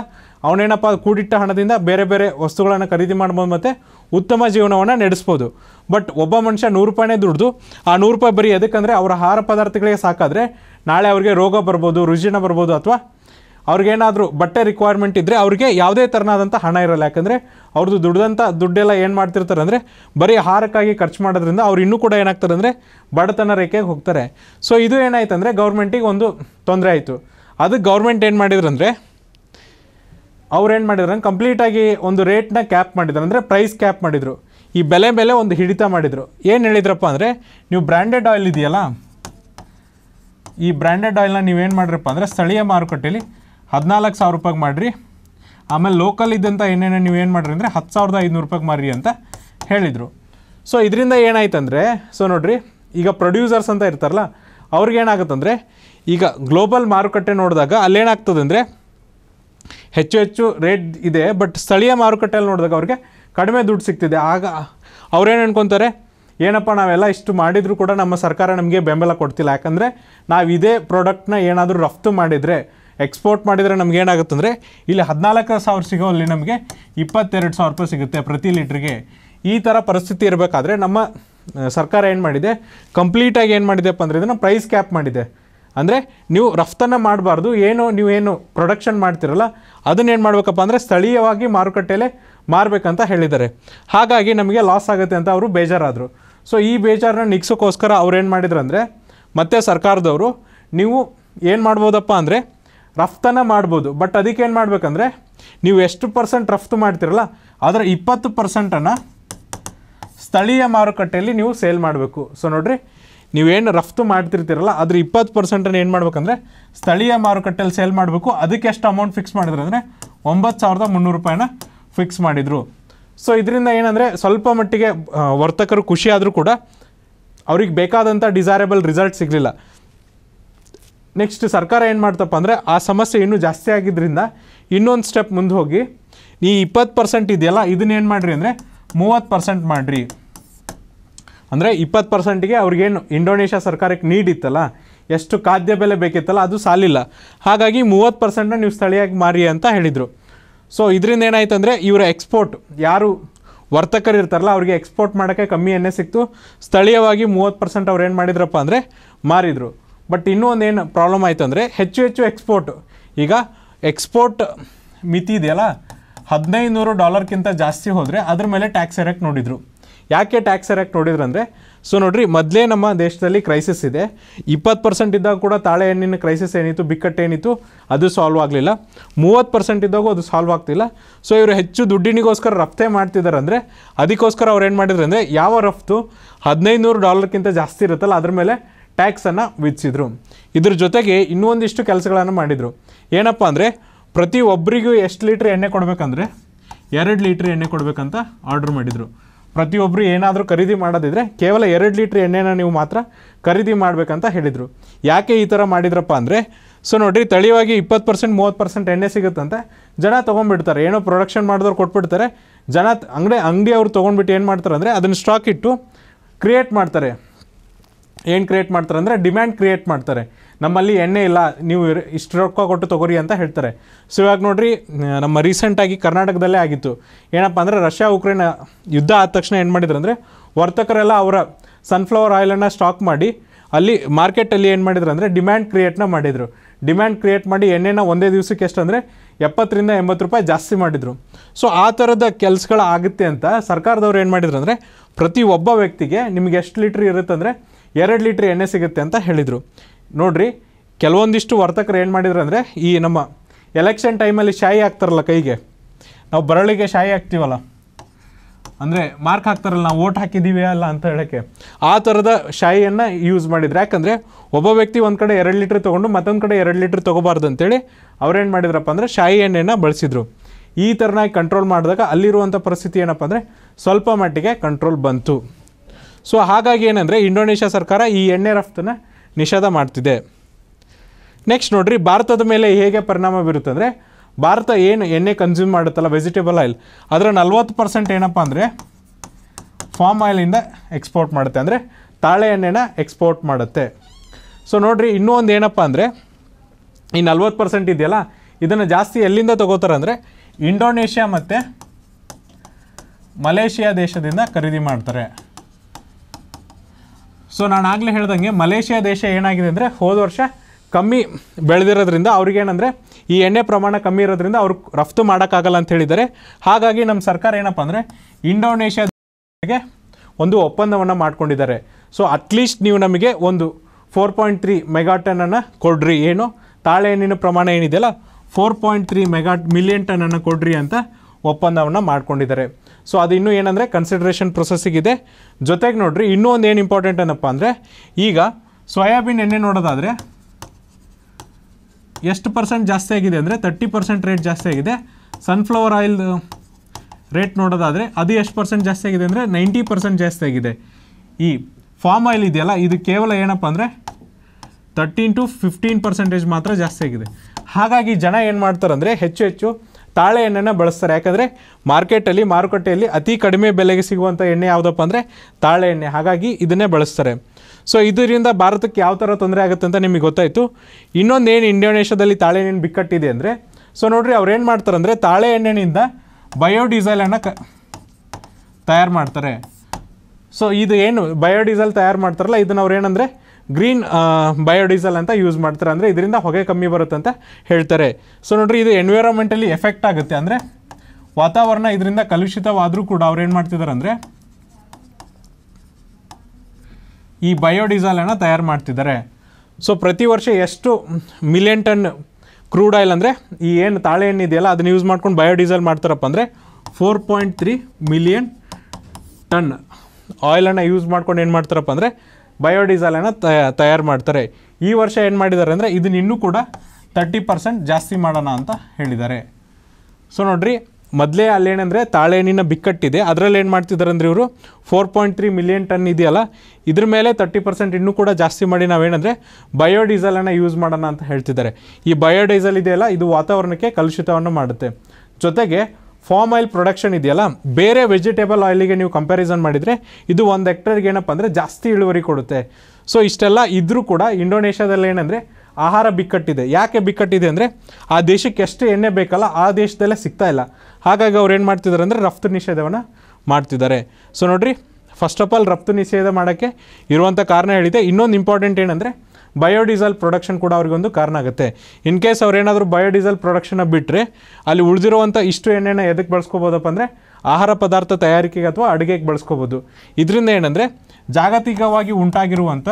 S1: ಅವನೇನಪ್ಪ ಕೂಡಿಟ್ಟ ಹಣದಿಂದ ಬೇರೆ ಬೇರೆ ವಸ್ತುಗಳನ್ನು ಖರೀದಿ ಮಾಡ್ಬೋದು ಮತ್ತು ಉತ್ತಮ ಜೀವನವನ್ನು ನಡೆಸ್ಬೋದು ಬಟ್ ಒಬ್ಬ ಮನುಷ್ಯ ನೂರು ರೂಪಾಯಿನೇ ದುಡ್ದು ಆ ನೂರು ರೂಪಾಯಿ ಬರೀ ಅದಕ್ಕಂದರೆ ಅವರ ಆಹಾರ ಪದಾರ್ಥಗಳಿಗೆ ಸಾಕಾದರೆ ನಾಳೆ ಅವ್ರಿಗೆ ರೋಗ ಬರ್ಬೋದು ರುಜಿನ ಬರ್ಬೋದು ಅಥವಾ ಅವ್ರಿಗೇನಾದರೂ ಬಟ್ಟೆ ರಿಕ್ವೈರ್ಮೆಂಟ್ ಇದ್ದರೆ ಅವರಿಗೆ ಯಾವುದೇ ಥರನಾದಂಥ ಹಣ ಇರಲ್ಲ ಯಾಕಂದರೆ ಅವ್ರದ್ದು ದುಡ್ದಂಥ ದುಡ್ಡೆಲ್ಲ ಏನು ಮಾಡ್ತಿರ್ತಾರೆ ಅಂದರೆ ಬರೀ ಆಹಾರಕ್ಕಾಗಿ ಖರ್ಚು ಮಾಡೋದ್ರಿಂದ ಅವ್ರು ಇನ್ನೂ ಕೂಡ ಏನಾಗ್ತಾರೆ ಅಂದರೆ ಬಡತನ ರೇಖೆಗೆ ಹೋಗ್ತಾರೆ ಸೊ ಇದು ಏನಾಯ್ತು ಅಂದರೆ ಗೌರ್ಮೆಂಟಿಗೆ ಒಂದು ತೊಂದರೆ ಆಯಿತು ಅದು ಗೌರ್ಮೆಂಟ್ ಏನು ಮಾಡಿದ್ರಂದರೆ ಏನು ಮಾಡಿದ್ರು ಕಂಪ್ಲೀಟಾಗಿ ಒಂದು ರೇಟ್ನ ಕ್ಯಾಪ್ ಮಾಡಿದ್ರು ಅಂದರೆ ಪ್ರೈಸ್ ಕ್ಯಾಪ್ ಮಾಡಿದರು ಈ ಬೆಲೆ ಬೆಲೆ ಒಂದು ಹಿಡಿತ ಮಾಡಿದರು ಏನು ಹೇಳಿದ್ರಪ್ಪ ಅಂದರೆ ನೀವು ಬ್ರ್ಯಾಂಡೆಡ್ ಆಯಿಲ್ ಇದೆಯಲ್ಲ ಈ ಬ್ರ್ಯಾಂಡೆಡ್ ಆಯಿಲ್ನ ನೀವೇನು ಮಾಡಿರಪ್ಪ ಅಂದರೆ ಸ್ಥಳೀಯ ಮಾರುಕಟ್ಟೆಯಲ್ಲಿ ಹದಿನಾಲ್ಕು ಸಾವಿರ ರೂಪಾಯಿಗೆ ಮಾಡಿರಿ ಆಮೇಲೆ ಲೋಕಲ್ ಇದ್ದಂಥ ಎಣ್ಣೆನ ನೀವು ಏನು ಮಾಡಿರಿ ಅಂದರೆ ಹತ್ತು ಸಾವಿರದ ಐದುನೂರು ರೂಪಾಯಿಗೆ ಮಾರಿ ಅಂತ ಹೇಳಿದರು ಸೊ ಇದರಿಂದ ಏನಾಯ್ತಂದರೆ ಸೊ ನೋಡಿರಿ ಈಗ ಪ್ರೊಡ್ಯೂಸರ್ಸ್ ಅಂತ ಇರ್ತಾರಲ್ಲ ಅವ್ರಿಗೇನಾಗುತ್ತಂದರೆ ಈಗ ಗ್ಲೋಬಲ್ ಮಾರುಕಟ್ಟೆ ನೋಡಿದಾಗ ಅಲ್ಲೇನಾಗ್ತದೆ ಅಂದರೆ ಹೆಚ್ಚು ಹೆಚ್ಚು ರೇಟ್ ಇದೆ ಬಟ್ ಸ್ಥಳೀಯ ಮಾರುಕಟ್ಟೆಯಲ್ಲಿ ನೋಡಿದಾಗ ಅವ್ರಿಗೆ ಕಡಿಮೆ ದುಡ್ಡು ಸಿಗ್ತಿದೆ ಆಗ ಅವ್ರೇನು ಅನ್ಕೊತಾರೆ ಏನಪ್ಪ ನಾವೆಲ್ಲ ಇಷ್ಟು ಮಾಡಿದರೂ ಕೂಡ ನಮ್ಮ ಸರ್ಕಾರ ನಮಗೆ ಬೆಂಬಲ ಕೊಡ್ತಿಲ್ಲ ಯಾಕಂದರೆ ನಾವು ಇದೇ ಪ್ರಾಡಕ್ಟ್ನ ಏನಾದರೂ ರಫ್ತು ಮಾಡಿದರೆ ಎಕ್ಸ್ಪೋರ್ಟ್ ಮಾಡಿದರೆ ನಮ್ಗೆ ಅಂದರೆ ಇಲ್ಲಿ ಹದಿನಾಲ್ಕು ಸಾವಿರ ಅಲ್ಲಿ ನಮಗೆ ಇಪ್ಪತ್ತೆರಡು ಸಾವಿರ ರೂಪಾಯಿ ಸಿಗುತ್ತೆ ಪ್ರತಿ ಲೀಟ್ರಿಗೆ ಈ ಥರ ಪರಿಸ್ಥಿತಿ ಇರಬೇಕಾದ್ರೆ ನಮ್ಮ ಸರ್ಕಾರ ಏನು ಮಾಡಿದೆ ಕಂಪ್ಲೀಟಾಗಿ ಏನು ಮಾಡಿದೆಪ್ಪ ಅಂದರೆ ಇದನ್ನು ಪ್ರೈಸ್ ಕ್ಯಾಪ್ ಮಾಡಿದೆ ಅಂದರೆ ನೀವು ರಫ್ತನ್ನು ಮಾಡಬಾರ್ದು ಏನು ನೀವೇನು ಪ್ರೊಡಕ್ಷನ್ ಮಾಡ್ತಿರಲ್ಲ ಅದನ್ನೇನು ಮಾಡಬೇಕಪ್ಪ ಅಂದರೆ ಸ್ಥಳೀಯವಾಗಿ ಮಾರುಕಟ್ಟೆಯಲ್ಲೇ ಮಾರಬೇಕಂತ ಹೇಳಿದ್ದಾರೆ ಹಾಗಾಗಿ ನಮಗೆ ಲಾಸ್ ಆಗುತ್ತೆ ಅಂತ ಅವರು ಬೇಜಾರಾದರು ಸೊ ಈ ಬೇಜಾರನ್ನ ನಿಗ್ಸೋಕ್ಕೋಸ್ಕರ ಏನು ಅಂದರೆ ಮತ್ತೆ ಸರ್ಕಾರದವರು ನೀವು ಏನು ಮಾಡ್ಬೋದಪ್ಪ ಅಂದರೆ ರಫ್ತನ್ನು ಮಾಡ್ಬೋದು ಬಟ್ ಅದಕ್ಕೆ ಏನು ಮಾಡಬೇಕಂದ್ರೆ ನೀವು ಎಷ್ಟು ಪರ್ಸೆಂಟ್ ರಫ್ತು ಮಾಡ್ತಿರಲ್ಲ ಅದರ ಇಪ್ಪತ್ತು ಪರ್ಸೆಂಟನ್ನು ಸ್ಥಳೀಯ ಮಾರುಕಟ್ಟೆಯಲ್ಲಿ ನೀವು ಸೇಲ್ ಮಾಡಬೇಕು ಸೊ ನೋಡಿರಿ ನೀವೇನು ರಫ್ತು ಮಾಡ್ತಿರ್ತೀರಲ್ಲ ಅದ್ರ ಇಪ್ಪತ್ತು ಪರ್ಸೆಂಟನ್ನು ಏನು ಮಾಡ್ಬೇಕಂದ್ರೆ ಸ್ಥಳೀಯ ಮಾರುಕಟ್ಟೆಯಲ್ಲಿ ಸೇಲ್ ಮಾಡಬೇಕು ಅದಕ್ಕೆ ಎಷ್ಟು ಅಮೌಂಟ್ ಫಿಕ್ಸ್ ಮಾಡಿದ್ರು ಅಂದರೆ ಒಂಬತ್ತು ಸಾವಿರದ ಮುನ್ನೂರು ರೂಪಾಯಿನ ಫಿಕ್ಸ್ ಮಾಡಿದರು ಸೊ ಇದರಿಂದ ಏನಂದರೆ ಸ್ವಲ್ಪ ಮಟ್ಟಿಗೆ ವರ್ತಕರು ಖುಷಿ ಕೂಡ ಅವ್ರಿಗೆ ಬೇಕಾದಂಥ ಡಿಸೈರೇಬಲ್ ರಿಸಲ್ಟ್ ಸಿಗಲಿಲ್ಲ ನೆಕ್ಸ್ಟ್ ಸರ್ಕಾರ ಏನು ಮಾಡ್ತಪ್ಪ ಅಂದರೆ ಆ ಸಮಸ್ಯೆ ಇನ್ನೂ ಜಾಸ್ತಿ ಆಗಿದ್ದರಿಂದ ಇನ್ನೊಂದು ಸ್ಟೆಪ್ ಮುಂದೆ ಹೋಗಿ ನೀ ಇಪ್ಪತ್ತು ಪರ್ಸೆಂಟ್ ಇದೆಯಲ್ಲ ಇದನ್ನೇನು ಮಾಡಿರಿ ಅಂದರೆ ಮೂವತ್ತು ಪರ್ಸೆಂಟ್ ಮಾಡಿರಿ ಅಂದರೆ ಇಪ್ಪತ್ತು ಪರ್ಸೆಂಟಿಗೆ ಅವ್ರಿಗೇನು ಇಂಡೋನೇಷ್ಯಾ ಸರ್ಕಾರಕ್ಕೆ ನೀಡಿತ್ತಲ್ಲ ಎಷ್ಟು ಖಾದ್ಯ ಬೆಲೆ ಬೇಕಿತ್ತಲ್ಲ ಅದು ಸಾಲಿಲ್ಲ ಹಾಗಾಗಿ ಮೂವತ್ತು ಪರ್ಸೆಂಟ್ನ ನೀವು ಸ್ಥಳೀಯಾಗಿ ಮಾರಿ ಅಂತ ಹೇಳಿದರು ಸೊ ಇದರಿಂದ ಏನಾಯ್ತು ಅಂದರೆ ಇವರ ಎಕ್ಸ್ಪೋರ್ಟ್ ಯಾರು ವರ್ತಕರು ಇರ್ತಾರಲ್ಲ ಅವ್ರಿಗೆ ಎಕ್ಸ್ಪೋರ್ಟ್ ಮಾಡೋಕ್ಕೆ ಕಮ್ಮಿ ಎಣ್ಣೆ ಸಿಕ್ತು ಸ್ಥಳೀಯವಾಗಿ ಮೂವತ್ತು ಪರ್ಸೆಂಟ್ ಅವ್ರು ಏನು ಮಾಡಿದ್ರಪ್ಪ ಅಂದರೆ ಮಾರಿದರು ಬಟ್ ಇನ್ನೂ ಒಂದು ಏನು ಪ್ರಾಬ್ಲಮ್ ಆಯಿತು ಅಂದರೆ ಹೆಚ್ಚು ಹೆಚ್ಚು ಎಕ್ಸ್ಪೋರ್ಟ್ ಈಗ ಎಕ್ಸ್ಪೋರ್ಟ್ ಮಿತಿ ಇದೆಯಲ್ಲ ಹದಿನೈದು ನೂರು ಡಾಲರ್ಗಿಂತ ಜಾಸ್ತಿ ಹೋದರೆ ಅದ್ರ ಮೇಲೆ ಟ್ಯಾಕ್ಸ್ ಎರಕ್ಟ್ ನೋಡಿದರು ಯಾಕೆ ಟ್ಯಾಕ್ಸ್ ನೋಡಿದ್ರೆ ನೋಡಿದ್ರಂದರೆ ಸೊ ನೋಡಿರಿ ಮೊದಲೇ ನಮ್ಮ ದೇಶದಲ್ಲಿ ಕ್ರೈಸಿಸ್ ಇದೆ ಇಪ್ಪತ್ತು ಪರ್ಸೆಂಟ್ ಇದ್ದಾಗ ಕೂಡ ತಾಳೆ ಹಣ್ಣಿನ ಕ್ರೈಸಿಸ್ ಏನಿತ್ತು ಬಿಕ್ಕಟ್ಟು ಏನಿತ್ತು ಅದು ಸಾಲ್ವ್ ಆಗಲಿಲ್ಲ ಮೂವತ್ತು ಪರ್ಸೆಂಟ್ ಇದ್ದಾಗೂ ಅದು ಸಾಲ್ವ್ ಆಗ್ತಿಲ್ಲ ಸೊ ಇವರು ಹೆಚ್ಚು ದುಡ್ಡಿನಿಗೋಸ್ಕರ ರಫ್ತೆ ಮಾಡ್ತಿದ್ದಾರೆ ಅಂದರೆ ಅದಕ್ಕೋಸ್ಕರ ಅವ್ರು ಏನು ಮಾಡಿದ್ರು ಅಂದರೆ ಯಾವ ರಫ್ತು ಹದಿನೈದು ನೂರು ಡಾಲರ್ಗಿಂತ ಜಾಸ್ತಿ ಇರುತ್ತಲ್ಲ ಅದ್ರ ಮೇಲೆ ಟ್ಯಾಕ್ಸನ್ನು ವಿಧಿಸಿದ್ರು ಇದ್ರ ಜೊತೆಗೆ ಇನ್ನೊಂದಿಷ್ಟು ಕೆಲಸಗಳನ್ನು ಮಾಡಿದರು ಏನಪ್ಪ ಅಂದರೆ ಪ್ರತಿ ಒಬ್ಬರಿಗೂ ಎಷ್ಟು ಲೀಟ್ರ್ ಎಣ್ಣೆ ಕೊಡಬೇಕಂದ್ರೆ ಎರಡು ಲೀಟ್ರ್ ಎಣ್ಣೆ ಕೊಡಬೇಕಂತ ಆರ್ಡ್ರ್ ಮಾಡಿದರು ಪ್ರತಿಯೊಬ್ಬರು ಏನಾದರೂ ಖರೀದಿ ಮಾಡೋದಿದ್ರೆ ಕೇವಲ ಎರಡು ಲೀಟ್ರ್ ಎಣ್ಣೆನ ನೀವು ಮಾತ್ರ ಖರೀದಿ ಮಾಡಬೇಕಂತ ಹೇಳಿದರು ಯಾಕೆ ಈ ಥರ ಮಾಡಿದ್ರಪ್ಪ ಅಂದರೆ ಸೊ ನೋಡಿರಿ ತಳಿಯವಾಗಿ ಇಪ್ಪತ್ತು ಪರ್ಸೆಂಟ್ ಮೂವತ್ತು ಪರ್ಸೆಂಟ್ ಎಣ್ಣೆ ಸಿಗುತ್ತಂತೆ ಜನ ತೊಗೊಂಡ್ಬಿಡ್ತಾರೆ ಏನೋ ಪ್ರೊಡಕ್ಷನ್ ಮಾಡಿದವ್ರು ಕೊಟ್ಬಿಡ್ತಾರೆ ಜನ ಅಂಗಡಿ ಅಂಗಡಿ ಅವ್ರು ತೊಗೊಂಡ್ಬಿಟ್ಟು ಏನು ಮಾಡ್ತಾರೆ ಅಂದರೆ ಅದನ್ನು ಸ್ಟಾಕ್ ಇಟ್ಟು ಕ್ರಿಯೇಟ್ ಮಾಡ್ತಾರೆ ಏನು ಕ್ರಿಯೇಟ್ ಮಾಡ್ತಾರೆ ಅಂದರೆ ಡಿಮ್ಯಾಂಡ್ ಕ್ರಿಯೇಟ್ ಮಾಡ್ತಾರೆ ನಮ್ಮಲ್ಲಿ ಎಣ್ಣೆ ಇಲ್ಲ ನೀವು ಇಷ್ಟು ರೊಕ್ಕ ಕೊಟ್ಟು ತೊಗೊರಿ ಅಂತ ಹೇಳ್ತಾರೆ ಸೊ ಇವಾಗ ನೋಡ್ರಿ ನಮ್ಮ ರೀಸೆಂಟಾಗಿ ಕರ್ನಾಟಕದಲ್ಲೇ ಆಗಿತ್ತು ಏನಪ್ಪ ಅಂದರೆ ರಷ್ಯಾ ಉಕ್ರೇನ್ ಯುದ್ಧ ಆದ ತಕ್ಷಣ ಏನು ಮಾಡಿದ್ರು ಅಂದರೆ ವರ್ತಕರೆಲ್ಲ ಅವರ ಸನ್ಫ್ಲವರ್ ಆಯಿಲನ್ನು ಸ್ಟಾಕ್ ಮಾಡಿ ಅಲ್ಲಿ ಮಾರ್ಕೆಟಲ್ಲಿ ಏನು ಮಾಡಿದ್ರು ಅಂದರೆ ಡಿಮ್ಯಾಂಡ್ ಕ್ರಿಯೇಟ್ನ ಮಾಡಿದರು ಡಿಮ್ಯಾಂಡ್ ಕ್ರಿಯೇಟ್ ಮಾಡಿ ಎಣ್ಣೆನ ಒಂದೇ ದಿವಸಕ್ಕೆ ಎಷ್ಟು ಅಂದರೆ ಎಪ್ಪತ್ತರಿಂದ ಎಂಬತ್ತು ರೂಪಾಯಿ ಜಾಸ್ತಿ ಮಾಡಿದರು ಸೊ ಆ ಥರದ ಕೆಲಸಗಳು ಆಗುತ್ತೆ ಅಂತ ಸರ್ಕಾರದವ್ರು ಏನು ಮಾಡಿದ್ರು ಅಂದರೆ ಪ್ರತಿ ಒಬ್ಬ ವ್ಯಕ್ತಿಗೆ ನಿಮಗೆ ಎಷ್ಟು ಲೀಟ್ರ್ ಅಂದರೆ ಎರಡು ಲೀಟ್ರ್ ಎಣ್ಣೆ ಸಿಗುತ್ತೆ ಅಂತ ಹೇಳಿದರು ನೋಡ್ರಿ ಕೆಲವೊಂದಿಷ್ಟು ವರ್ತಕರು ಏನು ಮಾಡಿದ್ರು ಅಂದರೆ ಈ ನಮ್ಮ ಎಲೆಕ್ಷನ್ ಟೈಮಲ್ಲಿ ಶಾಯಿ ಹಾಕ್ತಾರಲ್ಲ ಕೈಗೆ ನಾವು ಬರಳಿಗೆ ಶಾಯಿ ಹಾಕ್ತೀವಲ್ಲ ಅಂದರೆ ಮಾರ್ಕ್ ಹಾಕ್ತಾರಲ್ಲ ನಾವು ಓಟ್ ಹಾಕಿದ್ದೀವಿ ಅಲ್ಲ ಅಂತ ಹೇಳೋಕ್ಕೆ ಆ ಥರದ ಶಾಯಿಯನ್ನು ಯೂಸ್ ಮಾಡಿದ್ರು ಯಾಕಂದರೆ ಒಬ್ಬ ವ್ಯಕ್ತಿ ಒಂದು ಕಡೆ ಎರಡು ಲೀಟ್ರ್ ತೊಗೊಂಡು ಮತ್ತೊಂದು ಕಡೆ ಎರಡು ಲೀಟ್ರ್ ತೊಗೋಬಾರ್ದು ಅಂತೇಳಿ ಅವ್ರೇನು ಮಾಡಿದ್ರಪ್ಪ ಅಂದರೆ ಶಾಯಿ ಎಣ್ಣೆನ ಬಳಸಿದ್ರು ಈ ಥರನಾಗಿ ಕಂಟ್ರೋಲ್ ಮಾಡಿದಾಗ ಅಲ್ಲಿರುವಂಥ ಪರಿಸ್ಥಿತಿ ಏನಪ್ಪ ಅಂದರೆ ಸ್ವಲ್ಪ ಮಟ್ಟಿಗೆ ಕಂಟ್ರೋಲ್ ಬಂತು ಸೊ ಹಾಗಾಗಿ ಏನಂದರೆ ಇಂಡೋನೇಷ್ಯಾ ಸರ್ಕಾರ ಈ ಎಣ್ಣೆ ರಫ್ತನ್ನು ನಿಷೇಧ ಮಾಡ್ತಿದೆ ನೆಕ್ಸ್ಟ್ ನೋಡ್ರಿ ಭಾರತದ ಮೇಲೆ ಹೇಗೆ ಪರಿಣಾಮ ಬೀರುತ್ತಂದರೆ ಭಾರತ ಏನು ಎಣ್ಣೆ ಕನ್ಸ್ಯೂಮ್ ಮಾಡುತ್ತಲ್ಲ ವೆಜಿಟೇಬಲ್ ಆಯಿಲ್ ಅದರ ನಲ್ವತ್ತು ಪರ್ಸೆಂಟ್ ಏನಪ್ಪ ಅಂದರೆ ಫಾರ್ಮ್ ಆಯಿಲಿಂದ ಎಕ್ಸ್ಪೋರ್ಟ್ ಮಾಡುತ್ತೆ ಅಂದರೆ ತಾಳೆ ಎಣ್ಣೆನ ಎಕ್ಸ್ಪೋರ್ಟ್ ಮಾಡುತ್ತೆ ಸೊ ನೋಡ್ರಿ ಇನ್ನೂ ಒಂದು ಏನಪ್ಪ ಅಂದರೆ ಈ ನಲ್ವತ್ತು ಪರ್ಸೆಂಟ್ ಇದೆಯಲ್ಲ ಇದನ್ನು ಜಾಸ್ತಿ ಎಲ್ಲಿಂದ ತೊಗೋತಾರೆ ಅಂದರೆ ಇಂಡೋನೇಷ್ಯಾ ಮತ್ತು ಮಲೇಷಿಯಾ ದೇಶದಿಂದ ಖರೀದಿ ಮಾಡ್ತಾರೆ ಸೊ ನಾನು ಆಗಲೇ ಹೇಳ್ದಂಗೆ ಮಲೇಷಿಯಾ ದೇಶ ಏನಾಗಿದೆ ಅಂದರೆ ಹೋದ ವರ್ಷ ಕಮ್ಮಿ ಬೆಳೆದಿರೋದ್ರಿಂದ ಅವ್ರಿಗೇನಂದರೆ ಈ ಎಣ್ಣೆ ಪ್ರಮಾಣ ಕಮ್ಮಿ ಇರೋದ್ರಿಂದ ಅವ್ರು ರಫ್ತು ಮಾಡೋಕ್ಕಾಗಲ್ಲ ಅಂತ ಹೇಳಿದ್ದಾರೆ ಹಾಗಾಗಿ ನಮ್ಮ ಸರ್ಕಾರ ಏನಪ್ಪ ಅಂದರೆ ಇಂಡೋನೇಷ್ಯಾಗೆ ಒಂದು ಒಪ್ಪಂದವನ್ನು ಮಾಡ್ಕೊಂಡಿದ್ದಾರೆ ಸೊ ಅಟ್ಲೀಸ್ಟ್ ನೀವು ನಮಗೆ ಒಂದು ಫೋರ್ ಪಾಯಿಂಟ್ ತ್ರೀ ಮೆಗಾಟನನ್ನು ಕೊಡ್ರಿ ಏನು ತಾಳೆ ಎಣ್ಣಿನ ಪ್ರಮಾಣ ಏನಿದೆಯಲ್ಲ four point three mega million ಟನ್ನನ್ನು ಕೊಡ್ರಿ ಅಂತ ಒಪ್ಪಂದವನ್ನು ಮಾಡ್ಕೊಂಡಿದ್ದಾರೆ ಸೊ ಅದು ಇನ್ನೂ ಏನಂದರೆ ಕನ್ಸಿಡ್ರೇಷನ್ ಪ್ರೊಸೆಸ್ಸಿಗಿದೆ ಜೊತೆಗೆ ನೋಡಿರಿ ಇನ್ನೂ ಒಂದು ಏನು ಇಂಪಾರ್ಟೆಂಟ್ ಏನಪ್ಪ ಅಂದರೆ ಈಗ ಸೋಯಾಬೀನ್ ಎಣ್ಣೆ ನೋಡೋದಾದರೆ ಎಷ್ಟು ಪರ್ಸೆಂಟ್ ಜಾಸ್ತಿ ಆಗಿದೆ ಅಂದರೆ ತರ್ಟಿ ಪರ್ಸೆಂಟ್ ರೇಟ್ ಜಾಸ್ತಿ ಆಗಿದೆ ಸನ್ಫ್ಲವರ್ ಆಯಿಲ್ ರೇಟ್ ನೋಡೋದಾದರೆ ಅದು ಎಷ್ಟು ಪರ್ಸೆಂಟ್ ಜಾಸ್ತಿ ಆಗಿದೆ ಅಂದರೆ ನೈಂಟಿ ಪರ್ಸೆಂಟ್ ಜಾಸ್ತಿ ಆಗಿದೆ ಈ ಫಾರ್ಮ್ ಆಯಿಲ್ ಇದೆಯಲ್ಲ ಇದು ಕೇವಲ ಏನಪ್ಪ ಅಂದರೆ ತರ್ಟೀನ್ ಟು ಫಿಫ್ಟೀನ್ ಪರ್ಸೆಂಟೇಜ್ ಮಾತ್ರ ಜಾಸ್ತಿ ಆಗಿದೆ ಹಾಗಾಗಿ ಜನ ಏನು ಮಾಡ್ತಾರೆ ಅಂದರೆ ಹೆಚ್ಚು ಹೆಚ್ಚು ತಾಳೆ ಎಣ್ಣೆನ ಬಳಸ್ತಾರೆ ಯಾಕಂದರೆ ಮಾರ್ಕೆಟಲ್ಲಿ ಮಾರುಕಟ್ಟೆಯಲ್ಲಿ ಅತಿ ಕಡಿಮೆ ಬೆಲೆಗೆ ಸಿಗುವಂಥ ಎಣ್ಣೆ ಯಾವುದಪ್ಪ ಅಂದರೆ ತಾಳೆ ಎಣ್ಣೆ ಹಾಗಾಗಿ ಇದನ್ನೇ ಬಳಸ್ತಾರೆ ಸೊ ಇದರಿಂದ ಭಾರತಕ್ಕೆ ಯಾವ ಥರ ತೊಂದರೆ ಆಗುತ್ತೆ ಅಂತ ನಿಮಗೆ ಗೊತ್ತಾಯಿತು ಇನ್ನೊಂದು ಏನು ಇಂಡೋನೇಷ್ಯಾದಲ್ಲಿ ತಾಳೆ ಎಣ್ಣೆ ಬಿಕ್ಕಟ್ಟಿದೆ ಅಂದರೆ ಸೊ ನೋಡಿರಿ ಅವ್ರೇನು ಮಾಡ್ತಾರೆ ಅಂದರೆ ತಾಳೆ ಎಣ್ಣೆಯಿಂದ ಬಯೋಡೀಸೆಲನ್ನು ಕ ತಯಾರು ಮಾಡ್ತಾರೆ ಸೊ ಇದು ಏನು ಬಯೋಡೀಸೆಲ್ ತಯಾರು ಮಾಡ್ತಾರಲ್ಲ ಇದನ್ನು ಅವ್ರು ಏನಂದರೆ ಗ್ರೀನ್ ಬಯೋಡೀಸೆಲ್ ಅಂತ ಯೂಸ್ ಮಾಡ್ತಾರೆ ಅಂದರೆ ಇದರಿಂದ ಹೊಗೆ ಕಮ್ಮಿ ಬರುತ್ತೆ ಅಂತ ಹೇಳ್ತಾರೆ ಸೊ ನೋಡ್ರಿ ಇದು ಎನ್ವಿರಾನ್ಮೆಂಟಲಿ ಎಫೆಕ್ಟ್ ಆಗುತ್ತೆ ಅಂದರೆ ವಾತಾವರಣ ಇದರಿಂದ ಕಲುಷಿತವಾದರೂ ಕೂಡ ಅವ್ರೇನು ಮಾಡ್ತಿದ್ದಾರೆ ಅಂದರೆ ಈ ಬಯೋಡೀಸೆಲನ್ನು ತಯಾರು ಮಾಡ್ತಿದ್ದಾರೆ ಸೊ ಪ್ರತಿ ವರ್ಷ ಎಷ್ಟು ಮಿಲಿಯನ್ ಟನ್ ಕ್ರೂಡ್ ಆಯಿಲ್ ಅಂದರೆ ಈ ಏನು ತಾಳೆ ಎಣ್ಣೆ ಇದೆಯಲ್ಲ ಅದನ್ನ ಯೂಸ್ ಮಾಡ್ಕೊಂಡು ಬಯೋಡೀಸೆಲ್ ಮಾಡ್ತಾರಪ್ಪ ಅಂದರೆ four point three million ton ಆಯಿಲನ್ನು ಯೂಸ್ ಮಾಡ್ಕೊಂಡು ಏನು ಮಾಡ್ತಾರಪ್ಪ ಅಂದರೆ ಬಯೋಡೀಸಲನ್ನು ತಯಾರು ಮಾಡ್ತಾರೆ ಈ ವರ್ಷ ಏನು ಮಾಡಿದ್ದಾರೆ ಅಂದರೆ ಇದನ್ನ ಇನ್ನೂ ಕೂಡ ತರ್ಟಿ ಪರ್ಸೆಂಟ್ ಜಾಸ್ತಿ ಮಾಡೋಣ ಅಂತ ಹೇಳಿದ್ದಾರೆ ಸೊ ನೋಡ್ರಿ ಮೊದಲೇ ಅಲ್ಲೇನೆಂದರೆ ತಾಳೆಹಣ್ಣಿನ ಬಿಕ್ಕಟ್ಟಿದೆ ಅದರಲ್ಲಿ ಏನು ಮಾಡ್ತಿದ್ದಾರೆ ಅಂದರೆ ಇವರು four point three million ton ಇದೆಯಲ್ಲ ಇದ್ರ ಮೇಲೆ ತರ್ಟಿ ಪರ್ಸೆಂಟ್ ಇನ್ನೂ ಕೂಡ ಜಾಸ್ತಿ ಮಾಡಿ ನಾವೇನಂದರೆ ಬಯೋಡೀಸಲನ್ನು ಯೂಸ್ ಮಾಡೋಣ ಅಂತ ಹೇಳ್ತಿದ್ದಾರೆ ಈ ಬಯೋಡೀಸೆಲ್ ಇದೆಯಲ್ಲ ಇದು ವಾತಾವರಣಕ್ಕೆ ಕಲುಷಿತವನ್ನು ಮಾಡುತ್ತೆ ಜೊತೆಗೆ ಫಾರ್ಮ್ ಆಯಿಲ್ ಪ್ರೊಡಕ್ಷನ್ ಇದೆಯಲ್ಲ ಬೇರೆ ವೆಜಿಟೇಬಲ್ ಆಯಿಲಿಗೆ ನೀವು ಕಂಪ್ಯಾರಿಸನ್ ಮಾಡಿದರೆ ಇದು ಒಂದು ಹೆಕ್ಟರ್ಗೆ ಏನಪ್ಪ ಅಂದರೆ ಜಾಸ್ತಿ ಇಳುವರಿ ಕೊಡುತ್ತೆ ಸೊ ಇಷ್ಟೆಲ್ಲ ಇದ್ದರೂ ಕೂಡ ಇಂಡೋನೇಷ್ಯಾದಲ್ಲಿ ಏನಂದರೆ ಆಹಾರ ಬಿಕ್ಕಟ್ಟಿದೆ ಯಾಕೆ ಬಿಕ್ಕಟ್ಟಿದೆ ಅಂದರೆ ಆ ದೇಶಕ್ಕೆ ಎಷ್ಟು ಎಣ್ಣೆ ಬೇಕಲ್ಲ ಆ ದೇಶದಲ್ಲೇ ಸಿಗ್ತಾ ಇಲ್ಲ ಹಾಗಾಗಿ ಅವ್ರು ಏನು ಮಾಡ್ತಿದ್ದಾರೆ ಅಂದರೆ ರಫ್ತು ನಿಷೇಧವನ್ನು ಮಾಡ್ತಿದ್ದಾರೆ ಸೊ ನೋಡಿರಿ ಫಸ್ಟ್ ಆಫ್ ಆಲ್ ರಫ್ತು ನಿಷೇಧ ಮಾಡೋಕ್ಕೆ ಇರುವಂಥ ಕಾರಣ ಹೇಳಿದೆ ಇನ್ನೊಂದು ಇಂಪಾರ್ಟೆಂಟ್ ಏನಂದರೆ ಬಯೋಡೀಸೆಲ್ ಪ್ರೊಡಕ್ಷನ್ ಕೂಡ ಒಂದು ಕಾರಣ ಆಗುತ್ತೆ ಇನ್ ಕೇಸ್ ಅವ್ರೇನಾದರೂ ಬಯೋಡೀಸೆಲ್ ಪ್ರೊಡಕ್ಷನ್ನ ಬಿಟ್ಟರೆ ಅಲ್ಲಿ ಉಳಿದಿರುವಂಥ ಇಷ್ಟು ಎಣ್ಣೆನ ಎದಕ್ಕೆ ಬಳಸ್ಕೋಬೋದಪ್ಪ ಅಂದರೆ ಆಹಾರ ಪದಾರ್ಥ ತಯಾರಿಕೆಗೆ ಅಥವಾ ಅಡುಗೆಗೆ ಬಳಸ್ಕೋಬೋದು ಇದರಿಂದ ಏನಂದರೆ ಜಾಗತಿಕವಾಗಿ ಉಂಟಾಗಿರುವಂಥ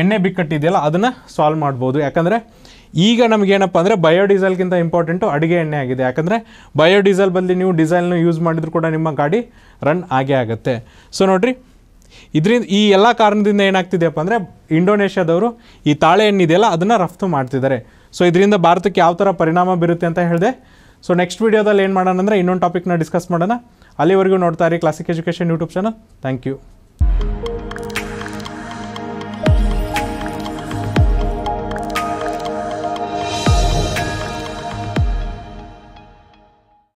S1: ಎಣ್ಣೆ ಬಿಕ್ಕಟ್ಟಿದೆಯಲ್ಲ ಅದನ್ನು ಸಾಲ್ವ್ ಮಾಡ್ಬೋದು ಯಾಕಂದರೆ ಈಗ ನಮಗೇನಪ್ಪ ಅಂದರೆ ಬಯೋಡೀಸೆಲ್ಗಿಂತ ಇಂಪಾರ್ಟೆಂಟು ಅಡುಗೆ ಎಣ್ಣೆ ಆಗಿದೆ ಯಾಕಂದರೆ ಬಯೋಡೀಸೆಲ್ ಬದಲಿ ನೀವು ಡೀಸೆಲ್ನ ಯೂಸ್ ಮಾಡಿದ್ರು ಕೂಡ ನಿಮ್ಮ ಗಾಡಿ ರನ್ ಆಗೇ ಆಗುತ್ತೆ ಸೊ ನೋಡಿರಿ ಇದರಿಂದ ಈ ಎಲ್ಲ ಕಾರಣದಿಂದ ಏನಾಗ್ತಿದೆಯಪ್ಪ ಅಂದರೆ ಇಂಡೋನೇಷ್ಯಾದವರು ಈ ತಾಳೆ ಎಣ್ಣಿದೆಯಲ್ಲ ಅದನ್ನು ರಫ್ತು ಮಾಡ್ತಿದ್ದಾರೆ ಸೊ ಇದರಿಂದ ಭಾರತಕ್ಕೆ ಯಾವ ಥರ ಪರಿಣಾಮ ಬೀರುತ್ತೆ ಅಂತ ಹೇಳಿದೆ ಸೊ ನೆಕ್ಸ್ಟ್ ವೀಡಿಯೋದಲ್ಲಿ ಏನು ಮಾಡೋಣ ಅಂದರೆ ಇನ್ನೊಂದು ಟಾಪಿಕ್ನ ಡಿಸ್ಕಸ್ ಮಾಡೋಣ ಅಲ್ಲಿವರೆಗೂ ನೋಡ್ತಾ ಇರಿ classic education YouTube channel thank you